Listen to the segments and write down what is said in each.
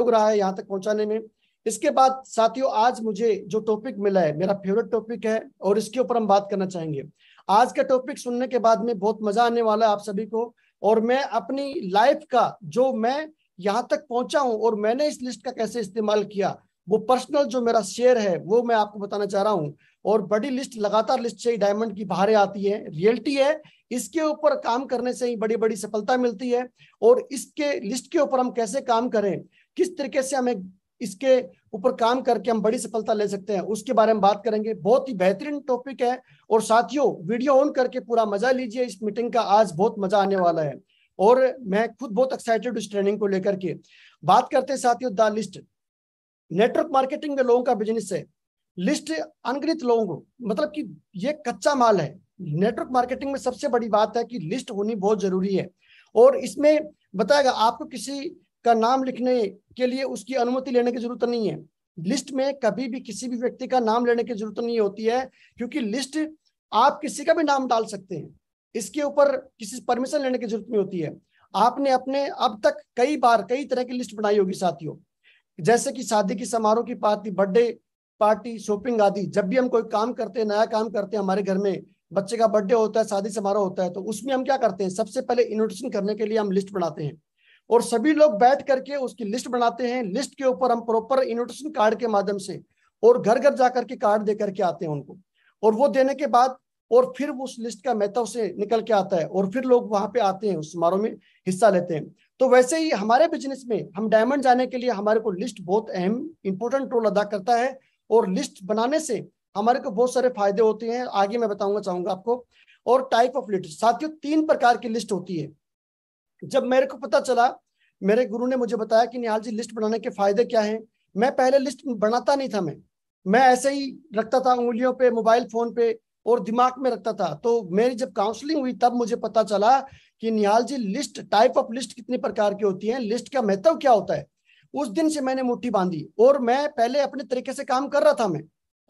योग रहा है यहाँ तक पहुंचाने में इसके बाद साथियों आज मुझे जो टॉपिक मिला है मेरा फेवरेट टॉपिक है और इसके ऊपर हम बात करना चाहेंगे आज का टॉपिक सुनने के बाद में बहुत मजा आने वाला है आप सभी को और मैं अपनी लाइफ का जो मैं यहाँ तक पहुंचा हूँ और मैंने इस लिस्ट का कैसे इस्तेमाल किया वो पर्सनल जो मेरा शेयर है वो मैं आपको बताना चाह रहा हूँ और बड़ी लिस्ट लगातार लिस्ट से ही डायमंड की बाहर आती है रियलिटी है इसके ऊपर काम करने से ही बड़ी बड़ी सफलता मिलती है और इसके लिस्ट के ऊपर हम कैसे काम करें किस तरीके से हमें इसके ऊपर काम करके हम बड़ी सफलता ले सकते हैं उसके बारे में बात करेंगे बहुत ही बेहतरीन टॉपिक है और साथियों वीडियो ऑन करके पूरा मजा लीजिए इस मीटिंग का आज बहुत मजा आने वाला है और मैं खुद बहुत एक्साइटेड इस ट्रेनिंग को लेकर के बात करते हैं साथियों द लिस्ट नेटवर्क मार्केटिंग में लोगों का बिजनेस है लिस्ट अनगणित लोगों को मतलब कि ये कच्चा माल है नेटवर्क मार्केटिंग में सबसे बड़ी बात है कि लिस्ट होनी बहुत जरूरी है और इसमें बताएगा आपको किसी का नाम लिखने के लिए उसकी अनुमति लेने की जरूरत नहीं है लिस्ट में कभी भी किसी भी व्यक्ति का नाम लेने की जरूरत नहीं होती है क्योंकि लिस्ट आप किसी का भी नाम डाल सकते हैं इसके ऊपर किसी परमिशन लेने की जरूरत नहीं होती है आपने अपने अब तक कई बार कई तरह की लिस्ट बनाई होगी साथियों जैसे कि शादी की समारोह की पार्टी बर्थडे पार्टी शॉपिंग आदि जब भी हम कोई काम करते हैं नया काम करते हैं हमारे घर में बच्चे का बर्थडे होता है शादी समारोह होता है तो उसमें हम क्या करते हैं सबसे पहले इन्विटेशन करने के लिए हम लिस्ट बनाते हैं और सभी लोग बैठ करके उसकी लिस्ट बनाते हैं लिस्ट के ऊपर हम प्रॉपर इन्विटेशन कार्ड के माध्यम से और घर घर जाकर के कार्ड दे करके आते हैं उनको और वो देने के बाद और फिर उस लिस्ट का महत्व से निकल के आता है और फिर लोग वहां पे आते हैं उस समारोह में हिस्सा लेते हैं तो वैसे ही हमारे बिजनेस में हम डायमंड जाने के लिए हमारे को लिस्ट बहुत अहम इंपॉर्टेंट रोल अदा करता है और लिस्ट बनाने से हमारे को बहुत सारे फायदे होते हैं आगे मैं बताऊंगा चाहूंगा आपको और टाइप ऑफ लिस्ट साथियों तीन प्रकार की लिस्ट होती है जब मेरे को पता चला मेरे गुरु ने मुझे बताया कि निहाल जी लिस्ट बनाने के फायदे क्या हैं मैं पहले लिस्ट बनाता नहीं था मैं मैं ऐसे ही रखता था उंगलियों पे मोबाइल फोन पे और दिमाग में रखता था तो मेरी जब काउंसलिंग हुई तब मुझे पता चला कि Nihal ji list type of list कितनी प्रकार की होती है लिस्ट का महत्व क्या होता है उस दिन से मैंने मुठ्ठी बांधी और मैं पहले अपने तरीके से काम कर रहा था मैं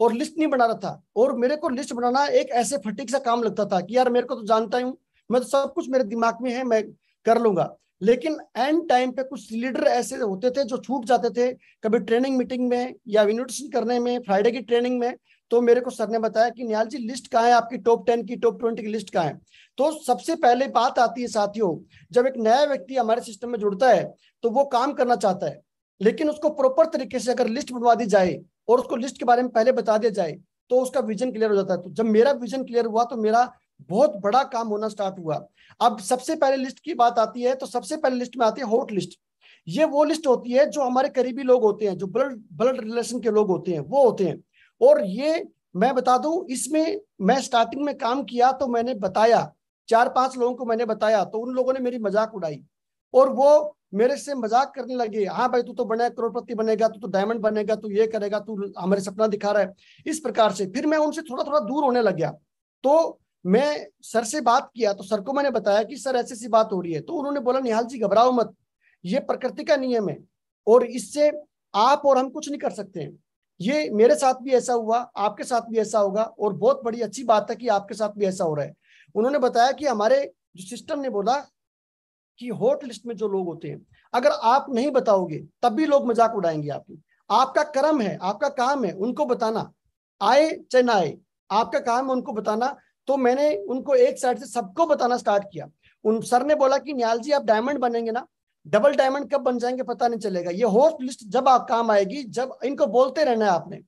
और लिस्ट नहीं बना रहा था और मेरे को लिस्ट बनाना एक ऐसे फटीक सा काम लगता था कि यार मेरे को तो जानता ही हूँ मैं तो सब कुछ मेरे दिमाग में है मैं कर लूंगा लेकिन एंड टाइम पे कुछ लीडर ऐसे होते थे जो छूट जाते थे कभी ट्रेनिंग मीटिंग में या इन्विटेशन करने में फ्राइडे की ट्रेनिंग में तो मेरे को सर ने बताया कि न्याल जी लिस्ट कहाँ है आपकी टॉप टेन की टॉप ट्वेंटी की लिस्ट कहाँ है तो सबसे पहले बात आती है साथियों जब एक नया व्यक्ति हमारे सिस्टम में जुड़ता है तो वो काम करना चाहता है लेकिन उसको प्रॉपर तरीके से अगर लिस्ट बनवा दी जाए और उसको लिस्ट के बारे में पहले बता दिया जाए तो उसका विजन क्लियर हो जाता है तो जब मेरा विजन क्लियर हुआ तो मेरा बहुत बड़ा काम होना स्टार्ट हुआ अब सबसे पहले लिस्ट की बात आती है तो सबसे पहले लिस्ट में आती है हॉट लिस्ट ये वो लिस्ट होती है जो हमारे करीबी लोग होते हैं जो ब्लड ब्लड रिलेशन के लोग होते हैं वो होते हैं और ये मैं बता दू इसमें मैं स्टार्टिंग में काम किया तो मैंने बताया चार पांच लोगों को मैंने बताया तो उन लोगों ने मेरी मजाक उड़ाई और वो मेरे से मजाक करने लगे हाँ भाई तू तो बने करोड़पति बनेगा तू तो डायमंड बनेगा तू ये करेगा तू हमारे सपना दिखा रहा है इस प्रकार से फिर मैं उनसे थोड़ा थोड़ा दूर होने लग गया तो मैं सर से बात किया तो सर को मैंने बताया कि सर ऐसी ऐसी बात हो रही है तो उन्होंने बोला निहाल जी घबराओ मत ये प्रकृति का नियम है और इससे आप और हम कुछ नहीं कर सकते हैं ये मेरे साथ भी ऐसा हुआ आपके साथ भी ऐसा होगा और बहुत बड़ी अच्छी बात है कि आपके साथ भी ऐसा हो रहा है उन्होंने बताया कि हमारे जो सिस्टम ने बोला कि हॉट लिस्ट में जो लोग होते हैं अगर आप नहीं बताओगे तब भी लोग मजाक उड़ाएंगे आपकी आपका कर्म है आपका काम है उनको बताना आए चाहे ना आए आपका काम है उनको बताना तो मैंने उनको एक साइड से सबको बताना स्टार्ट किया उन सर ने बोला कि न्याल जी आप डायमंड बनेंगे ना डबल डायमंड कब बन जाएंगे पता नहीं चलेगा ये होस्ट लिस्ट जब आप काम आएगी जब इनको बोलते रहना है आपने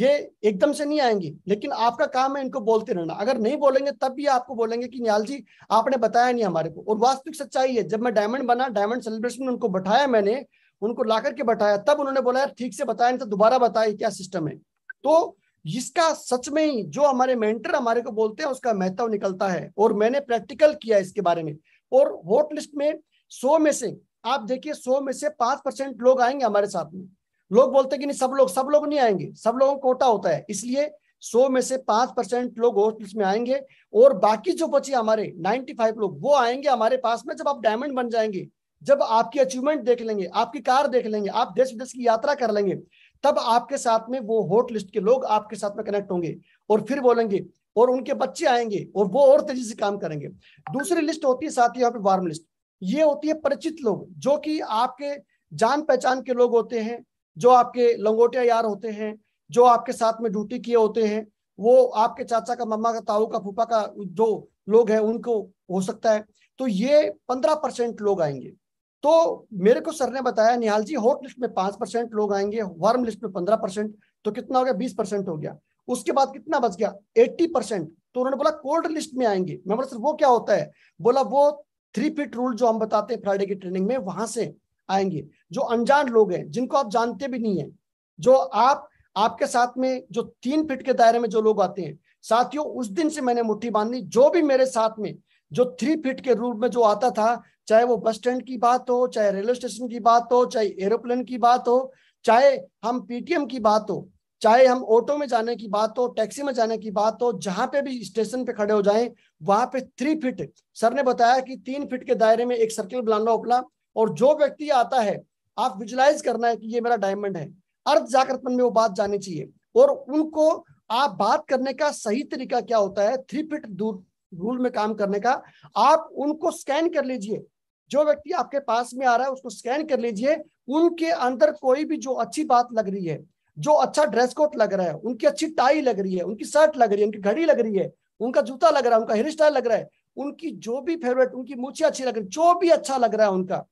ये एकदम से नहीं आएंगी लेकिन आपका काम है इनको बोलते रहना अगर नहीं बोलेंगे तब भी आपको बोलेंगे कि न्याल जी आपने बताया नहीं हमारे को और वास्तविक सच्चाई है जब मैं डायमंड बना डायमंड सेलिब्रेशन में उनको बैठाया मैंने उनको ला करके बैठाया तब उन्होंने बोला यार ठीक से बताया नहीं तो दोबारा बताया क्या सिस्टम है तो जिसका सच में ही जो हमारे मेंटर हमारे को बोलते हैं उसका महत्व निकलता है और मैंने प्रैक्टिकल किया इसके बारे में और वोट लिस्ट में सौ में से आप देखिए सौ में से पांच परसेंट लोग आएंगे हमारे साथ में लोग बोलते कि नहीं सब लोग सब लोग नहीं आएंगे सब लोगों को कोटा होता है इसलिए सौ में से पांच परसेंट लोग वोट लिस्ट में आएंगे और बाकी जो बचे हमारे नाइन्टी फाइव लोग वो आएंगे हमारे पास में जब आप डायमंड बन जाएंगे जब आपकी अचीवमेंट देख लेंगे आपकी कार देख लेंगे आप देश विदेश की यात्रा कर लेंगे तब आपके साथ में वो होट लिस्ट के लोग आपके साथ में कनेक्ट होंगे और फिर बोलेंगे और उनके बच्चे आएंगे और वो और तेजी से काम करेंगे दूसरी लिस्ट होती है साथ ही यहाँ पे वार्म लिस्ट ये होती है परिचित लोग जो कि आपके जान पहचान के लोग होते हैं जो आपके लंगोटिया यार होते हैं जो आपके साथ में ड्यूटी किए होते हैं वो आपके चाचा का मम्मा का ताऊ का फूफा का जो लोग हैं उनको हो सकता है तो ये पंद्रह परसेंट लोग आएंगे तो मेरे को सर ने बताया निहाल जी हॉट लिस्ट में पांच परसेंट लोग आएंगे वार्म लिस्ट में पंद्रह परसेंट तो कितना हो गया बीस परसेंट हो गया उसके बाद कितना बच गया एट्टी परसेंट तो उन्होंने बोला कोल्ड लिस्ट में आएंगे मैं बोला सर वो क्या होता है बोला वो थ्री फिट रूल जो हम बताते हैं फ्राइडे की ट्रेनिंग में वहां से आएंगे जो अनजान लोग हैं जिनको आप जानते भी नहीं है जो आप आपके साथ में जो तीन फिट के दायरे में जो लोग आते हैं साथियों उस दिन से मैंने मुट्ठी बांधी जो भी मेरे साथ में जो थ्री फीट के रूप में जो आता था चाहे वो बस स्टैंड की बात हो चाहे रेलवे स्टेशन की बात हो चाहे एरोप्लेन की बात हो चाहे हम पीटीएम की बात हो चाहे हम ऑटो में जाने की बात हो टैक्सी में जाने की बात हो जहां पे भी स्टेशन पे खड़े हो जाएं वहां पे थ्री फिट सर ने बताया कि तीन फिट के दायरे में एक सर्किल बनाना अपना और जो व्यक्ति आता है आप विजुलाइज करना है कि ये मेरा डायमंड है अर्थ जागृत में वो बात जानी चाहिए और उनको आप बात करने का सही तरीका क्या होता है थ्री फिट दूर रूल में काम करने का आप उनको स्कैन कर लीजिए जो व्यक्ति आपके पास में आ रहा है उसको स्कैन कर लीजिए उनके अंदर कोई भी जो अच्छी बात लग रही है जो अच्छा ड्रेस कोड लग रहा है उनकी अच्छी टाई लग रही है उनकी शर्ट लग रही है उनकी घड़ी लग रही है उनका जूता लग रहा है उनका हेयर स्टाइल लग रहा है उनकी जो भी फेवरेट उनकी मूछे अच्छी लग रही है जो भी अच्छा लग रहा है उनका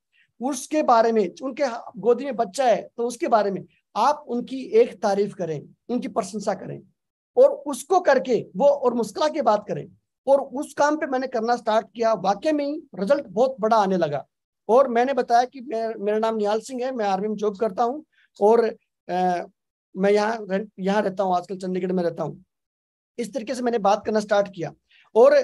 उसके बारे में उनके गोदी में बच्चा है तो उसके बारे में आप उनकी एक तारीफ करें उनकी प्रशंसा करें और उसको करके वो और मुस्कुरा के बात करें और उस काम पे मैंने करना स्टार्ट किया वाकई में ही रिजल्ट बहुत बड़ा आने लगा और मैंने बताया कि मेरा नाम निहाल सिंह है मैं आर्मी में जॉब करता हूँ और आ, मैं यहाँ यहाँ रहता हूँ आजकल चंडीगढ़ में रहता हूँ इस तरीके से मैंने बात करना स्टार्ट किया और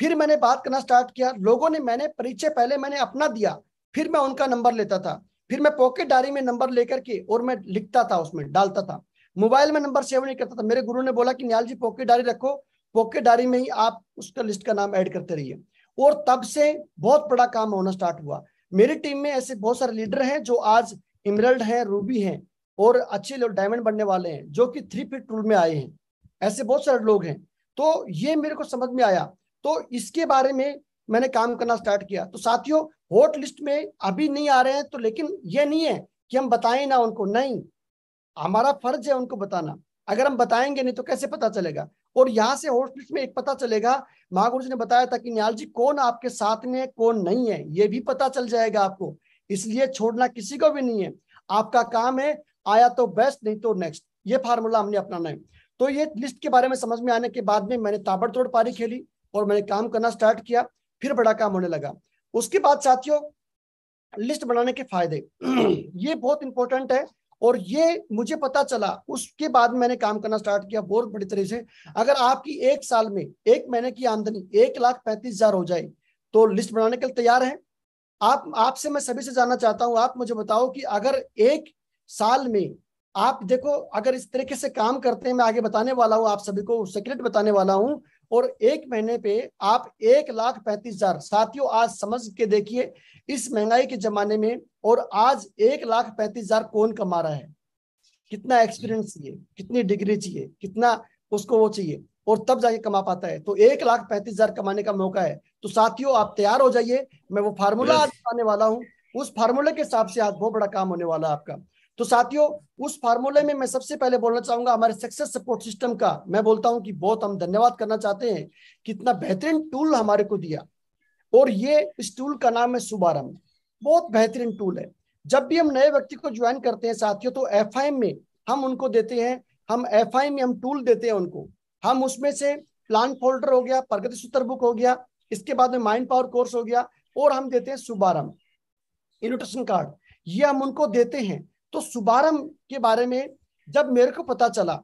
फिर मैंने बात करना स्टार्ट किया लोगों ने मैंने परिचय पहले मैंने अपना दिया फिर मैं उनका नंबर लेता था फिर मैं पॉकेट डायरी में नंबर लेकर के और मैं लिखता था उसमें डालता था मोबाइल में नंबर सेव नहीं करता था मेरे गुरु ने बोला कि न्याल जी पॉकेट डायरी रखो पॉकेट डायरी में ही आप उसका लिस्ट का नाम ऐड करते रहिए और तब से बहुत बड़ा काम होना स्टार्ट हुआ मेरी टीम में ऐसे बहुत सारे लीडर हैं जो आज इमरल्ड हैं रूबी हैं और अच्छे लोग डायमंड बनने वाले हैं जो कि थ्री फिट टूल में आए हैं ऐसे बहुत सारे लोग हैं तो ये मेरे को समझ में आया तो इसके बारे में मैंने काम करना स्टार्ट किया तो साथियों हॉट लिस्ट में अभी नहीं आ रहे हैं तो लेकिन ये नहीं है कि हम बताएं ना उनको नहीं हमारा फर्ज है उनको बताना अगर हम बताएंगे नहीं तो कैसे पता चलेगा और यहाँ से हॉट लिस्ट में एक पता चलेगा महागुरु जी ने बताया था कि न्याल जी कौन आपके साथ में है कौन नहीं है ये भी पता चल जाएगा आपको इसलिए छोड़ना किसी को भी नहीं है आपका काम है आया तो बेस्ट नहीं तो नेक्स्ट ये फार्मूला हमने अपनाना है तो ये लिस्ट के बारे में समझ में आने के बाद में मैंने ताबड़तोड़ पारी खेली और मैंने काम करना स्टार्ट किया फिर बड़ा काम होने लगा उसके बाद साथियों लिस्ट बनाने के फायदे ये बहुत इंपॉर्टेंट है और ये मुझे पता चला उसके बाद मैंने काम करना स्टार्ट किया बहुत बड़ी तरह से अगर आपकी एक साल में एक महीने की आमदनी एक लाख पैंतीस हजार हो जाए तो लिस्ट बनाने के लिए तैयार है आप आपसे मैं सभी से जानना चाहता हूं आप मुझे बताओ कि अगर एक साल में आप देखो अगर इस तरीके से काम करते हैं मैं आगे बताने वाला हूं आप सभी को सीक्रेट बताने वाला हूं और एक महीने पे आप एक लाख पैंतीस हजार साथियों आज समझ के देखिए इस महंगाई के जमाने में और आज एक लाख पैंतीस हजार कौन कमा रहा है कितना एक्सपीरियंस चाहिए कितनी डिग्री चाहिए कितना उसको वो चाहिए और तब जाके कमा पाता है तो एक लाख पैंतीस हजार कमाने का मौका है तो साथियों आप तैयार हो जाइए मैं वो फार्मूला आज बताने वाला हूँ उस फार्मूले के हिसाब से आज बहुत बड़ा काम होने वाला है आपका तो साथियों उस फार्मूले में मैं सबसे पहले बोलना चाहूंगा हमारे सक्सेस सपोर्ट सिस्टम का मैं बोलता हूं कि बहुत हम धन्यवाद करना चाहते हैं कितना बेहतरीन टूल हमारे को दिया और ये इस टूल का नाम है शुभारंभ बहुत बेहतरीन टूल है जब भी हम नए व्यक्ति को ज्वाइन करते हैं साथियों तो एफ में हम उनको देते हैं हम एफ में हम टूल देते हैं उनको हम उसमें से प्लान फोल्डर हो गया प्रगति सूत्र बुक हो गया इसके बाद में माइंड पावर कोर्स हो गया और हम देते हैं शुभारंभ इन्विटेशन कार्ड ये हम उनको देते हैं तो शुभारंभ के बारे में जब मेरे को पता चला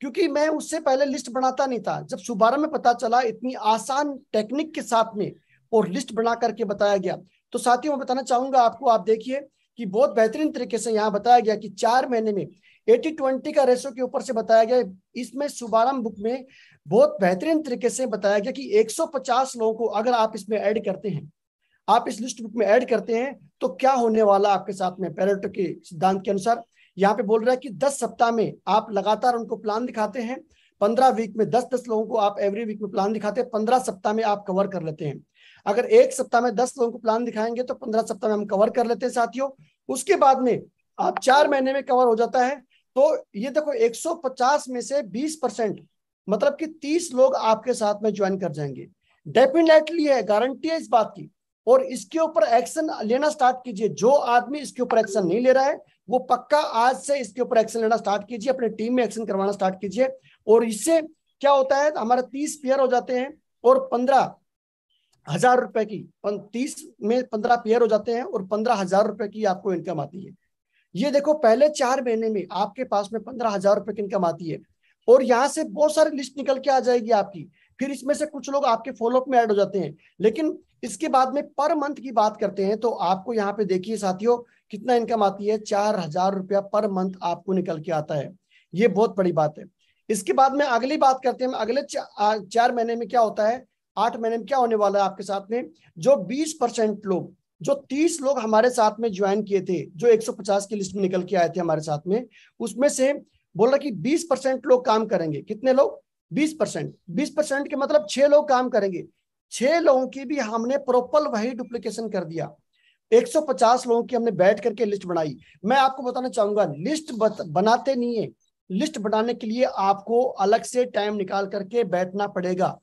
क्योंकि मैं उससे पहले लिस्ट बनाता नहीं था जब शुभारंभ में पता चला इतनी आसान टेक्निक के साथ में और लिस्ट बना करके बताया गया तो साथियों मैं बताना चाहूंगा आपको आप देखिए कि बहुत बेहतरीन तरीके से यहाँ बताया गया कि चार महीने में एटी ट्वेंटी का रेशो के ऊपर से बताया गया इसमें शुभारंभ बुक में बहुत बेहतरीन तरीके से बताया गया कि 150 लोगों को अगर आप इसमें ऐड करते हैं आप इस लिस्ट बुक में ऐड करते हैं तो क्या होने वाला आपके साथ में पैरेटो के सिद्धांत के अनुसार यहाँ पे बोल रहा है कि दस सप्ताह में आप लगातार उनको प्लान दिखाते हैं पंद्रह वीक में दस दस लोगों को आप एवरी वीक में प्लान दिखाते हैं पंद्रह सप्ताह में आप कवर कर लेते हैं अगर एक सप्ताह में दस लोगों को प्लान दिखाएंगे तो पंद्रह सप्ताह में हम कवर कर लेते हैं साथियों उसके बाद में आप चार महीने में कवर हो जाता है तो ये देखो एक में से बीस परसेंट मतलब कि तीस लोग आपके साथ में ज्वाइन कर जाएंगे डेफिनेटली है गारंटी है इस बात की और इसके ऊपर एक्शन लेना स्टार्ट कीजिए जो आदमी इसके ऊपर एक्शन नहीं ले रहा है वो पक्का आज से इसके ऊपर एक्शन लेना स्टार्ट कीजिए अपने टीम में एक्शन करवाना स्टार्ट कीजिए और इससे क्या होता है हमारे तीस पेयर हो जाते हैं और पंद्रह हजार रुपए की तीस में पंद्रह पेयर हो जाते हैं और पंद्रह हजार रुपए की आपको इनकम आती है ये देखो पहले चार महीने में आपके पास में पंद्रह हजार रुपए की इनकम आती है और यहाँ से बहुत सारी लिस्ट निकल के आ जाएगी आपकी फिर इसमें से कुछ लोग आपके फॉलोअप में ऐड हो जाते हैं लेकिन इसके बाद में पर मंथ की बात करते हैं तो आपको यहाँ पे देखिए साथियों कितना इनकम आती है चार हजार रुपया पर मंथ आपको निकल के आता है ये बहुत बड़ी बात है इसके बाद में अगली बात करते हैं अगले चार महीने में क्या होता है आठ महीने में क्या होने वाला है आपके साथ में जो बीस परसेंट लोग जो 30 लोग हमारे साथ में ज्वाइन किए थे जो 150 की लिस्ट में निकल के आए थे हमारे साथ में उसमें से बोल रहा कि 20 परसेंट लोग काम करेंगे कितने लोग बीस परसेंट बीस परसेंट के मतलब छह लोग काम करेंगे छह लोगों की भी हमने प्रोपल वही डुप्लीकेशन कर दिया 150 लोगों की हमने बैठ करके लिस्ट बनाई मैं आपको बताना चाहूंगा लिस्ट बत, बनाते नहीं है लिस्ट बनाने के लिए आपको अलग से टाइम निकाल करके बैठना पड़ेगा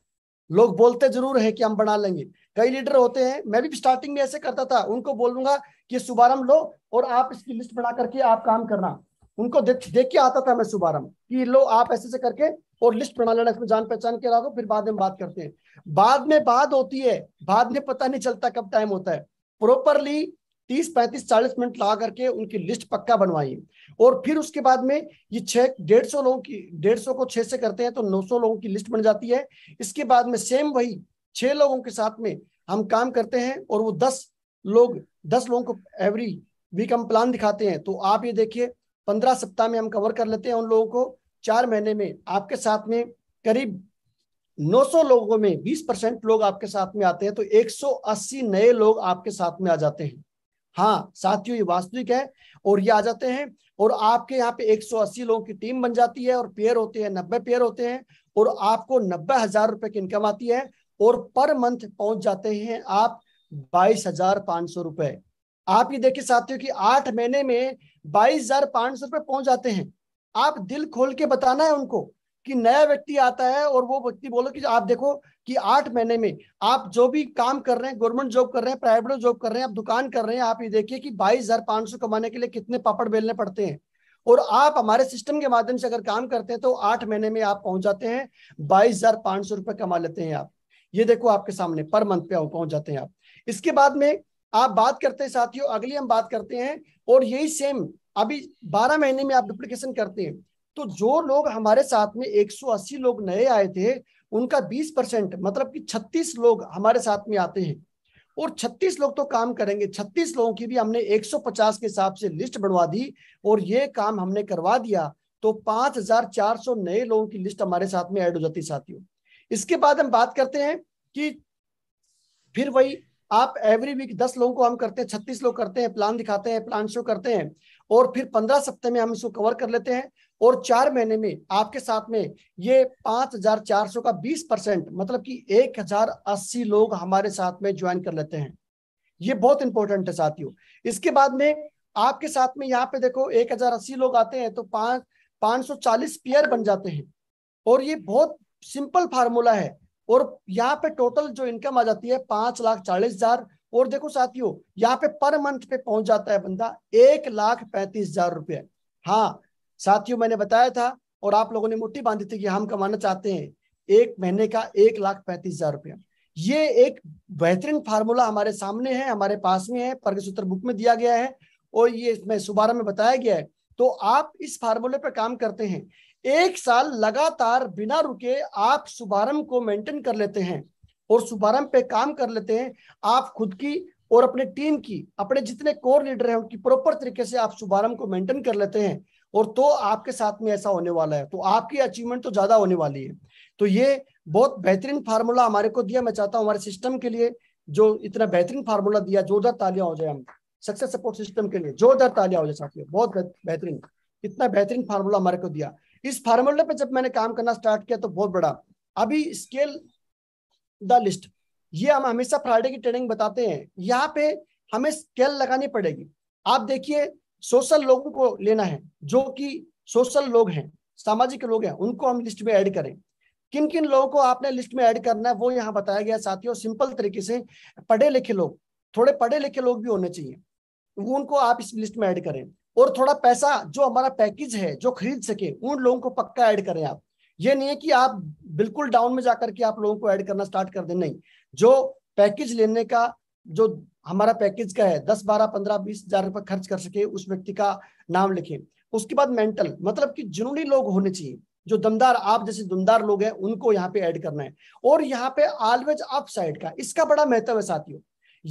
लोग बोलते जरूर है कि हम बना लेंगे कई लीडर होते हैं मैं भी स्टार्टिंग में ऐसे करता था उनको बोलूंगा कि शुभारंभ लो और आप इसकी लिस्ट बना करके आप काम करना उनको देख देख के आता था मैं शुभारंभ कि लो आप ऐसे से करके और लिस्ट बना लेना इसमें जान पहचान के लागो फिर बाद में बात करते हैं बाद में बात होती है बाद में पता नहीं चलता कब टाइम होता है प्रॉपरली तीस पैंतीस चालीस मिनट लगा करके उनकी लिस्ट पक्का बनवाई और फिर उसके बाद में ये छह डेढ़ सौ लोगों की डेढ़ सौ को छह से करते हैं तो नौ सौ लोगों की लिस्ट बन जाती है इसके बाद में सेम वही छह लोगों के साथ में हम काम करते हैं और वो दस लोग दस लोगों को एवरी वीक हम प्लान दिखाते हैं तो आप ये देखिए पंद्रह सप्ताह में हम कवर कर लेते हैं उन लोगों को चार महीने में आपके साथ में करीब 900 लोगों में 20 परसेंट लोग आपके साथ में आते हैं तो 180 नए लोग आपके साथ में आ जाते हैं हाँ साथियों ये वास्तविक है और ये आ जाते हैं और आपके यहाँ पे 180 लोगों की टीम बन जाती है और पेयर होते हैं नब्बे पेयर होते हैं और आपको नब्बे हजार रुपए की इनकम आती है और पर मंथ पहुंच जाते हैं आप बाईस हजार पांच सौ रुपए आप ये देखिए साथियों की आठ महीने में बाईस हजार पांच सौ रुपए पहुंच जाते हैं आप दिल खोल के बताना है उनको कि नया व्यक्ति आता है और वो व्यक्ति बोलो कि आप देखो कि आठ महीने में आप जो भी काम कर रहे हैं गवर्नमेंट जॉब कर रहे हैं प्राइवेट जॉब कर रहे हैं आप दुकान कर रहे हैं आप ये देखिए कि बाईस हजार पांच सौ कमाने के लिए कितने पापड़ बेलने पड़ते हैं और आप हमारे सिस्टम के माध्यम से अगर काम करते हैं तो आठ महीने में आप पहुंच जाते हैं बाईस हजार पांच सौ रुपए कमा लेते हैं आप ये देखो आपके सामने पर मंथ पे पहुंच जाते हैं आप इसके बाद में आप बात करते हैं साथियों अगली हम बात करते हैं और यही सेम अभी 12 महीने में आप डुप्लीकेशन करते हैं तो जो लोग हमारे साथ में 180 लोग नए आए थे उनका 20 परसेंट मतलब कि 36 लोग हमारे साथ में आते हैं और 36 लोग तो काम करेंगे 36 लोगों की भी हमने 150 के हिसाब से लिस्ट बनवा दी और ये काम हमने करवा दिया तो 5,400 नए लोगों की लिस्ट हमारे साथ में ऐड हो जाती साथियों इसके बाद हम बात करते हैं कि फिर वही आप एवरी वीक दस लोगों को हम करते हैं छत्तीस लोग करते हैं प्लान दिखाते हैं प्लान शो करते हैं और फिर पंद्रह सप्ताह में हम इसको कवर कर लेते हैं और चार महीने में आपके साथ में ये पांच हजार चार सौ का बीस परसेंट मतलब कि एक हजार अस्सी लोग हमारे साथ में ज्वाइन कर लेते हैं ये बहुत इंपॉर्टेंट है साथियों इसके बाद में आपके साथ में यहाँ पे देखो एक हजार अस्सी लोग आते हैं तो पांच पांच सौ चालीस पेयर बन जाते हैं और ये बहुत सिंपल फार्मूला है और यहाँ पे टोटल जो इनकम आ जाती है पांच लाख चालीस हजार और देखो साथियों यहाँ पे पर मंथ पे पहुंच जाता है बंदा एक लाख पैंतीस हजार रुपये हाँ साथियों मैंने बताया था और आप लोगों ने मुट्ठी बांधी थी कि हम कमाना चाहते हैं एक महीने का एक लाख पैंतीस हजार रुपया ये एक बेहतरीन फार्मूला हमारे सामने है हमारे पास में है परगसूत्र बुक में दिया गया है और ये इसमें शुभारंभ में बताया गया है तो आप इस फार्मूले पर काम करते हैं एक साल लगातार बिना रुके आप शुभारंभ को मेंटेन कर लेते हैं और शुभारंभ पे काम कर लेते हैं आप खुद की और अपने टीम की अपने जितने कोर लीडर हैं उनकी प्रॉपर तरीके से आप शुभारंभ को मेंटेन कर लेते हैं और तो आपके साथ में ऐसा होने वाला है तो आपकी अचीवमेंट तो ज्यादा होने वाली है तो ये बहुत बेहतरीन फार्मूला हमारे को दिया मैं चाहता हूँ हमारे सिस्टम के लिए जो इतना बेहतरीन फार्मूला दिया जोरदार तालियां हो जाए हम सक्सेस सपोर्ट सिस्टम के लिए जोरदार तालियां हो जाए साथियों बहुत बेहतरीन इतना बेहतरीन फार्मूला हमारे को दिया इस फार्मूले पे जब मैंने काम करना स्टार्ट किया तो बहुत बड़ा अभी स्केल द लिस्ट ये हम हमेशा फ्राइडे की ट्रेनिंग बताते हैं यहाँ पे हमें स्केल लगानी पड़ेगी आप देखिए सोशल लोगों को लेना है जो कि सोशल लोग हैं सामाजिक लोग हैं उनको हम लिस्ट में ऐड करें किन किन लोगों को आपने लिस्ट में ऐड करना है वो यहाँ बताया गया साथियों सिंपल तरीके से पढ़े लिखे लोग थोड़े पढ़े लिखे लोग भी होने चाहिए उनको आप इस लिस्ट में ऐड करें और थोड़ा पैसा जो हमारा पैकेज है जो खरीद सके उन लोगों को पक्का ऐड करें आप ये नहीं है कि आप बिल्कुल डाउन में जाकर के आप लोगों को ऐड करना स्टार्ट कर दें नहीं जो पैकेज लेने का जो हमारा पैकेज का है दस बारह पंद्रह बीस हजार रुपए खर्च कर सके उस व्यक्ति का नाम लिखें उसके बाद मेंटल मतलब कि जुनूनी लोग होने चाहिए जो दमदार आप जैसे दमदार लोग हैं उनको यहाँ पे ऐड करना है और यहाँ पे ऑलवेज अप साइड का इसका बड़ा महत्व है साथियों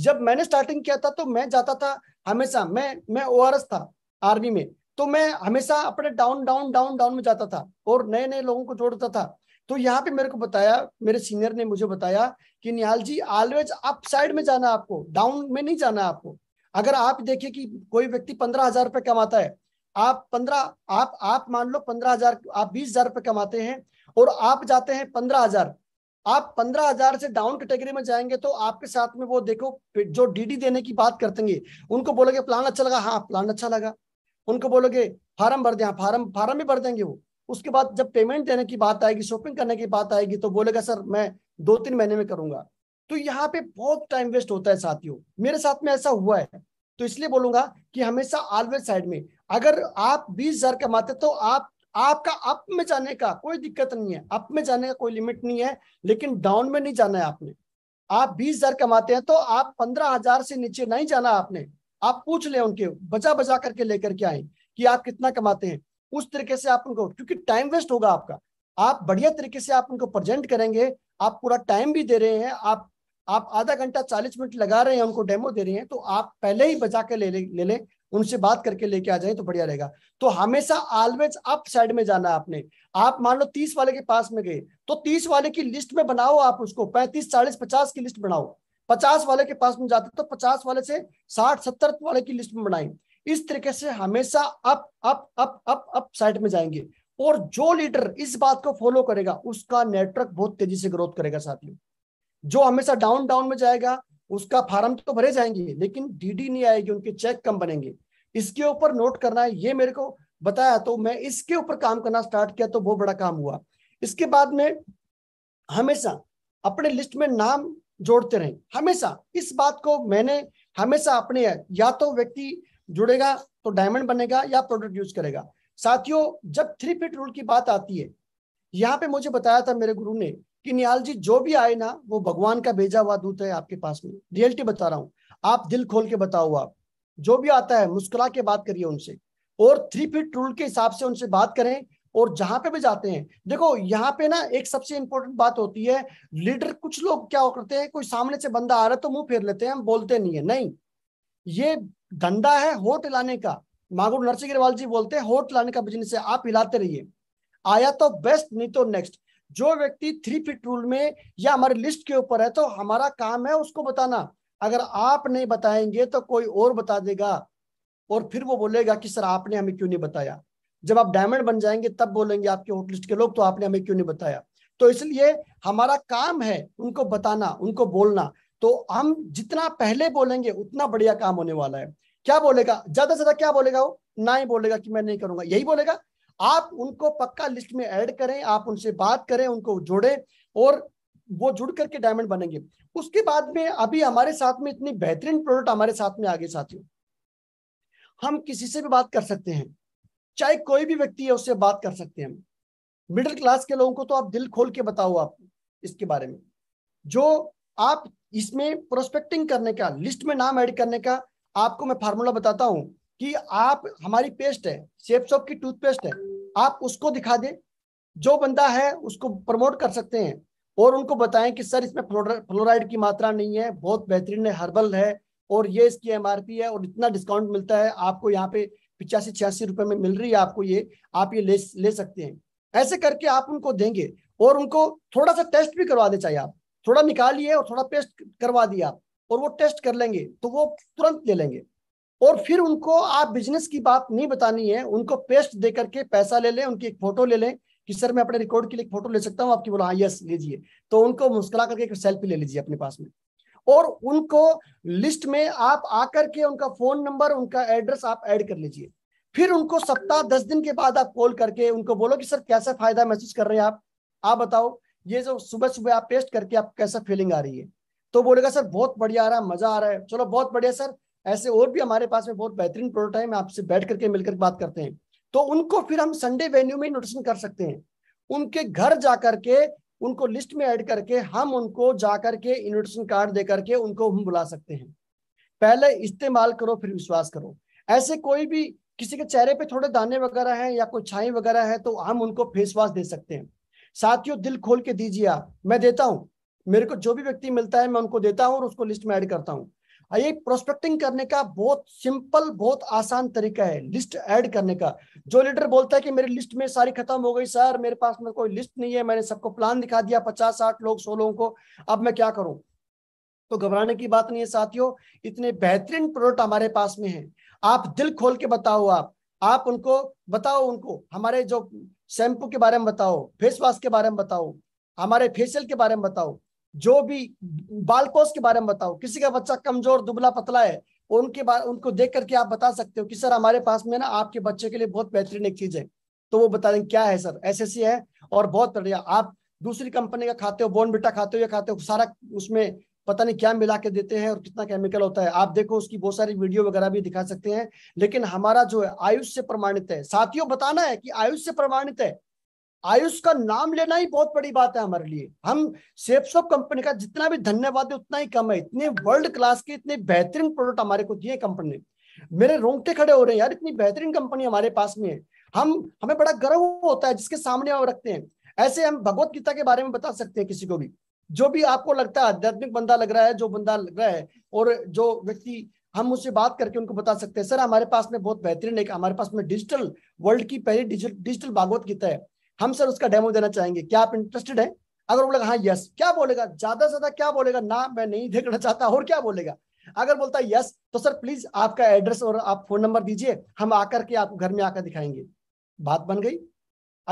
जब मैंने स्टार्टिंग किया था तो मैं जाता था हमेशा मैं मैं ओ था आर्मी में तो मैं हमेशा अपने डाउन डाउन डाउन डाउन में जाता था और नए नए लोगों को जोड़ता था तो यहाँ पे मेरे को बताया मेरे सीनियर ने मुझे बताया कि Nihal ji always up side में जाना आपको डाउन में नहीं जाना आपको अगर आप देखिए कि कोई व्यक्ति पंद्रह हजार रुपये कमाता है आप पंद्रह आप आप मान लो पंद्रह हजार आप बीस हजार रुपये कमाते हैं और आप जाते हैं पंद्रह हजार आप पंद्रह हजार से डाउन कैटेगरी में जाएंगे तो आपके साथ में वो देखो जो डीडी देने की बात करते हैं उनको बोलोगे प्लान अच्छा लगा हाँ प्लान अच्छा लगा उनको बोलोगे फार्म भर दें हाँ, फार्म फार्म भी भर देंगे वो उसके बाद जब पेमेंट देने की बात आएगी शॉपिंग करने की बात आएगी तो बोलेगा सर मैं दो तीन महीने में करूंगा तो यहाँ पे बहुत टाइम वेस्ट होता है साथियों मेरे साथ में ऐसा हुआ है तो इसलिए बोलूंगा कि हमेशा ऑलवेज साइड में अगर आप बीस हजार कमाते तो आप आपका अप में जाने का कोई दिक्कत नहीं है अप में जाने का कोई लिमिट नहीं है लेकिन डाउन में नहीं जाना है आपने आप बीस हजार कमाते हैं तो आप पंद्रह हजार से नीचे नहीं जाना आपने आप पूछ ले उनके बजा बजा करके लेकर के आए कि आप कितना कमाते हैं उस तरीके से आप उनको क्योंकि टाइम वेस्ट होगा आपका आप बढ़िया तरीके से आप उनको प्रेजेंट करेंगे आप पूरा टाइम भी दे रहे हैं आप आप आधा घंटा चालीस मिनट लगा रहे हैं उनको डेमो दे रहे हैं तो आप पहले ही बचा के ले ले, ले लें उनसे बात करके लेके आ जाए तो बढ़िया रहेगा तो हमेशा ऑलवेज अप साइड में जाना आपने आप मान लो तीस वाले के पास में गए तो तीस वाले की लिस्ट में बनाओ आप उसको पैंतीस चालीस पचास की लिस्ट बनाओ पचास वाले के पास में जाते तो पचास वाले से साठ सत्तर वाले की लिस्ट में बनाए इस तरीके से हमेशा up up up up up side में जाएंगे और जो लीडर इस बात को फॉलो करेगा उसका नेटवर्क बहुत तेजी से ग्रोथ करेगा साथियों जो हमेशा डाउन डाउन में जाएगा उसका फार्म तो भरे जाएंगे लेकिन डीडी नहीं आएगी उनके चेक कम बनेंगे इसके ऊपर नोट करना है ये मेरे को बताया तो मैं इसके ऊपर काम करना स्टार्ट किया तो बहुत बड़ा काम हुआ इसके बाद में हमेशा अपने लिस्ट में नाम जोड़ते रहें हमेशा इस बात को मैंने हमेशा अपने या तो व्यक्ति जुड़ेगा तो डायमंड बनेगा या प्रोडक्ट यूज करेगा साथियों जब थ्री फिट रूल की बात आती है यहाँ पे मुझे बताया था मेरे गुरु ने कि नियाल जी जो भी आए ना वो भगवान का भेजा हुआ दूत है आपके पास में रियलिटी बता रहा हूँ आप दिल खोल के बताओ आप जो भी आता है मुस्कुरा के बात करिए उनसे और थ्री फिट रूल के हिसाब से उनसे बात करें और जहां पे भी जाते हैं देखो यहाँ पे ना एक सबसे इंपॉर्टेंट बात होती है लीडर कुछ लोग क्या करते हैं कोई सामने से बंदा आ रहा है तो मुंह फेर लेते हैं हम बोलते नहीं है नहीं ये धंधा है होट हिलाने का मागुर नरसिंह अग्रवाल जी बोलते हैं होट हिलाने का बिजनेस है आप हिलाते रहिए आया तो बेस्ट नहीं तो नेक्स्ट जो व्यक्ति थ्री फिट रूल में या हमारी लिस्ट के ऊपर है तो हमारा काम है उसको बताना अगर आप नहीं बताएंगे तो कोई और बता देगा और फिर वो बोलेगा कि सर आपने हमें क्यों नहीं बताया जब आप डायमंड बन जाएंगे तब बोलेंगे आपके होटलिस्ट के लोग तो आपने हमें क्यों नहीं बताया तो इसलिए हमारा काम है उनको बताना उनको बोलना तो हम जितना पहले बोलेंगे उतना बढ़िया काम होने वाला है क्या बोलेगा ज्यादा से ज्यादा क्या बोलेगा वो ना ही बोलेगा कि मैं नहीं करूंगा यही बोलेगा आप उनको पक्का लिस्ट में ऐड करें आप उनसे बात करें उनको जोड़े और वो जुड़ करके डायमंड बनेंगे उसके बाद में अभी हमारे साथ में इतनी बेहतरीन प्रोडक्ट हमारे साथ में आगे साथियों हम किसी से भी बात कर सकते हैं चाहे कोई भी व्यक्ति है उससे बात कर सकते हैं मिडिल क्लास के लोगों को तो आप दिल खोल के बताओ आप इसके बारे में जो आप इसमें प्रोस्पेक्टिंग करने का लिस्ट में नाम ऐड करने का आपको मैं फार्मूला बताता हूँ कि आप हमारी पेस्ट है सेफ सॉप की टूथपेस्ट है आप उसको दिखा दें जो बंदा है उसको प्रमोट कर सकते हैं और उनको बताएं कि सर इसमें फ्लोराइड की मात्रा नहीं है बहुत बेहतरीन है हर्बल है और ये इसकी एमआरपी है और इतना डिस्काउंट मिलता है आपको यहाँ पे पिचासी छियासी रुपए में मिल रही है आपको ये आप ये ले ले सकते हैं ऐसे करके आप उनको देंगे और उनको थोड़ा सा टेस्ट भी करवा दे चाहिए आप थोड़ा निकालिए और थोड़ा पेस्ट करवा दिए आप और वो टेस्ट कर लेंगे तो वो तुरंत ले लेंगे और फिर उनको आप बिजनेस की बात नहीं बतानी है उनको पेस्ट दे करके पैसा ले लें उनकी एक फोटो ले लें कि सर मैं अपने रिकॉर्ड के लिए फोटो ले सकता हूँ आपकी बोला हाँ यस लीजिए तो उनको मुस्कुरा करके एक सेल्फी ले लीजिए अपने पास में और उनको लिस्ट में आप आकर के उनका फोन नंबर उनका एड्रेस आप ऐड कर लीजिए फिर उनको सप्ताह दस दिन के बाद आप कॉल करके उनको बोलो कि सर कैसा फायदा महसूस कर रहे हैं आप आप बताओ ये जो सुबह सुबह आप टेस्ट करके आप कैसा फीलिंग आ रही है तो बोलेगा सर बहुत बढ़िया आ रहा है मजा आ रहा है चलो बहुत बढ़िया सर ऐसे और भी हमारे पास में बहुत बेहतरीन प्रोडक्ट है आपसे बैठ करके मिलकर बात करते हैं तो उनको फिर हम संडे वेन्यू में नोटेशन कर सकते हैं उनके घर जा करके उनको लिस्ट में ऐड करके हम उनको जाकर के इन्विटेशन कार्ड दे करके उनको हम बुला सकते हैं पहले इस्तेमाल करो फिर विश्वास करो ऐसे कोई भी किसी के चेहरे पे थोड़े दाने वगैरह हैं या कोई छाई वगैरह है तो हम उनको फेस वॉश दे सकते हैं साथियों दिल खोल के दीजिए आप मैं देता हूँ मेरे को जो भी व्यक्ति मिलता है मैं उनको देता हूँ और उसको लिस्ट में ऐड करता हूँ ये प्रोस्पेक्टिंग करने का बहुत सिंपल बहुत आसान तरीका है लिस्ट ऐड करने का जो लीडर बोलता है कि मेरी लिस्ट में सारी खत्म हो गई सर मेरे पास में कोई लिस्ट नहीं है मैंने सबको प्लान दिखा दिया पचास साठ लोग सौ लोगों को अब मैं क्या करूं तो घबराने की बात नहीं है साथियों इतने बेहतरीन प्रोडक्ट हमारे पास में है आप दिल खोल के बताओ आप आप उनको बताओ उनको हमारे जो शैम्पू के बारे में बताओ फेस वॉश के बारे में बताओ हमारे फेशियल के बारे में बताओ जो भी बालकोस के बारे में बताओ किसी का बच्चा कमजोर दुबला पतला है उनके बारे उनको देख करके आप बता सकते हो कि सर हमारे पास में ना आपके बच्चे के लिए बहुत बेहतरीन एक चीज है तो वो बता दें क्या है सर एस एस है और बहुत बढ़िया आप दूसरी कंपनी का खाते हो बोन बेटा खाते हो या खाते हो सारा उसमें पता नहीं क्या मिला के देते हैं और कितना केमिकल होता है आप देखो उसकी बहुत सारी वीडियो वगैरह भी दिखा सकते हैं लेकिन हमारा जो है आयुष से प्रमाणित है साथियों बताना है कि आयुष से प्रमाणित है आयुष का नाम लेना ही बहुत बड़ी बात है हमारे लिए हम सेप्स कंपनी का जितना भी धन्यवाद है उतना ही कम है इतने वर्ल्ड क्लास के इतने बेहतरीन प्रोडक्ट हमारे को दिए कंपनी ने मेरे रोंगटे खड़े हो रहे हैं यार इतनी बेहतरीन कंपनी हमारे पास में है हम हमें बड़ा गर्व होता है जिसके सामने हम रखते हैं ऐसे हम भगवत गीता के बारे में बता सकते हैं किसी को भी जो भी आपको लगता है आध्यात्मिक बंदा लग रहा है जो बंदा लग रहा है और जो व्यक्ति हम उससे बात करके उनको बता सकते हैं सर हमारे पास में बहुत बेहतरीन है हमारे पास में डिजिटल वर्ल्ड की पहली डिजिटल भागवत गीता है हम सर उसका डेमो देना चाहेंगे क्या आप इंटरेस्टेड है अगर बोलेगा हाँ यस क्या बोलेगा ज्यादा से ज्यादा क्या बोलेगा ना मैं नहीं देखना चाहता और क्या बोलेगा अगर बोलता है यस तो सर प्लीज आपका एड्रेस और आप फोन नंबर दीजिए हम आकर के आपको घर में आकर दिखाएंगे बात बन गई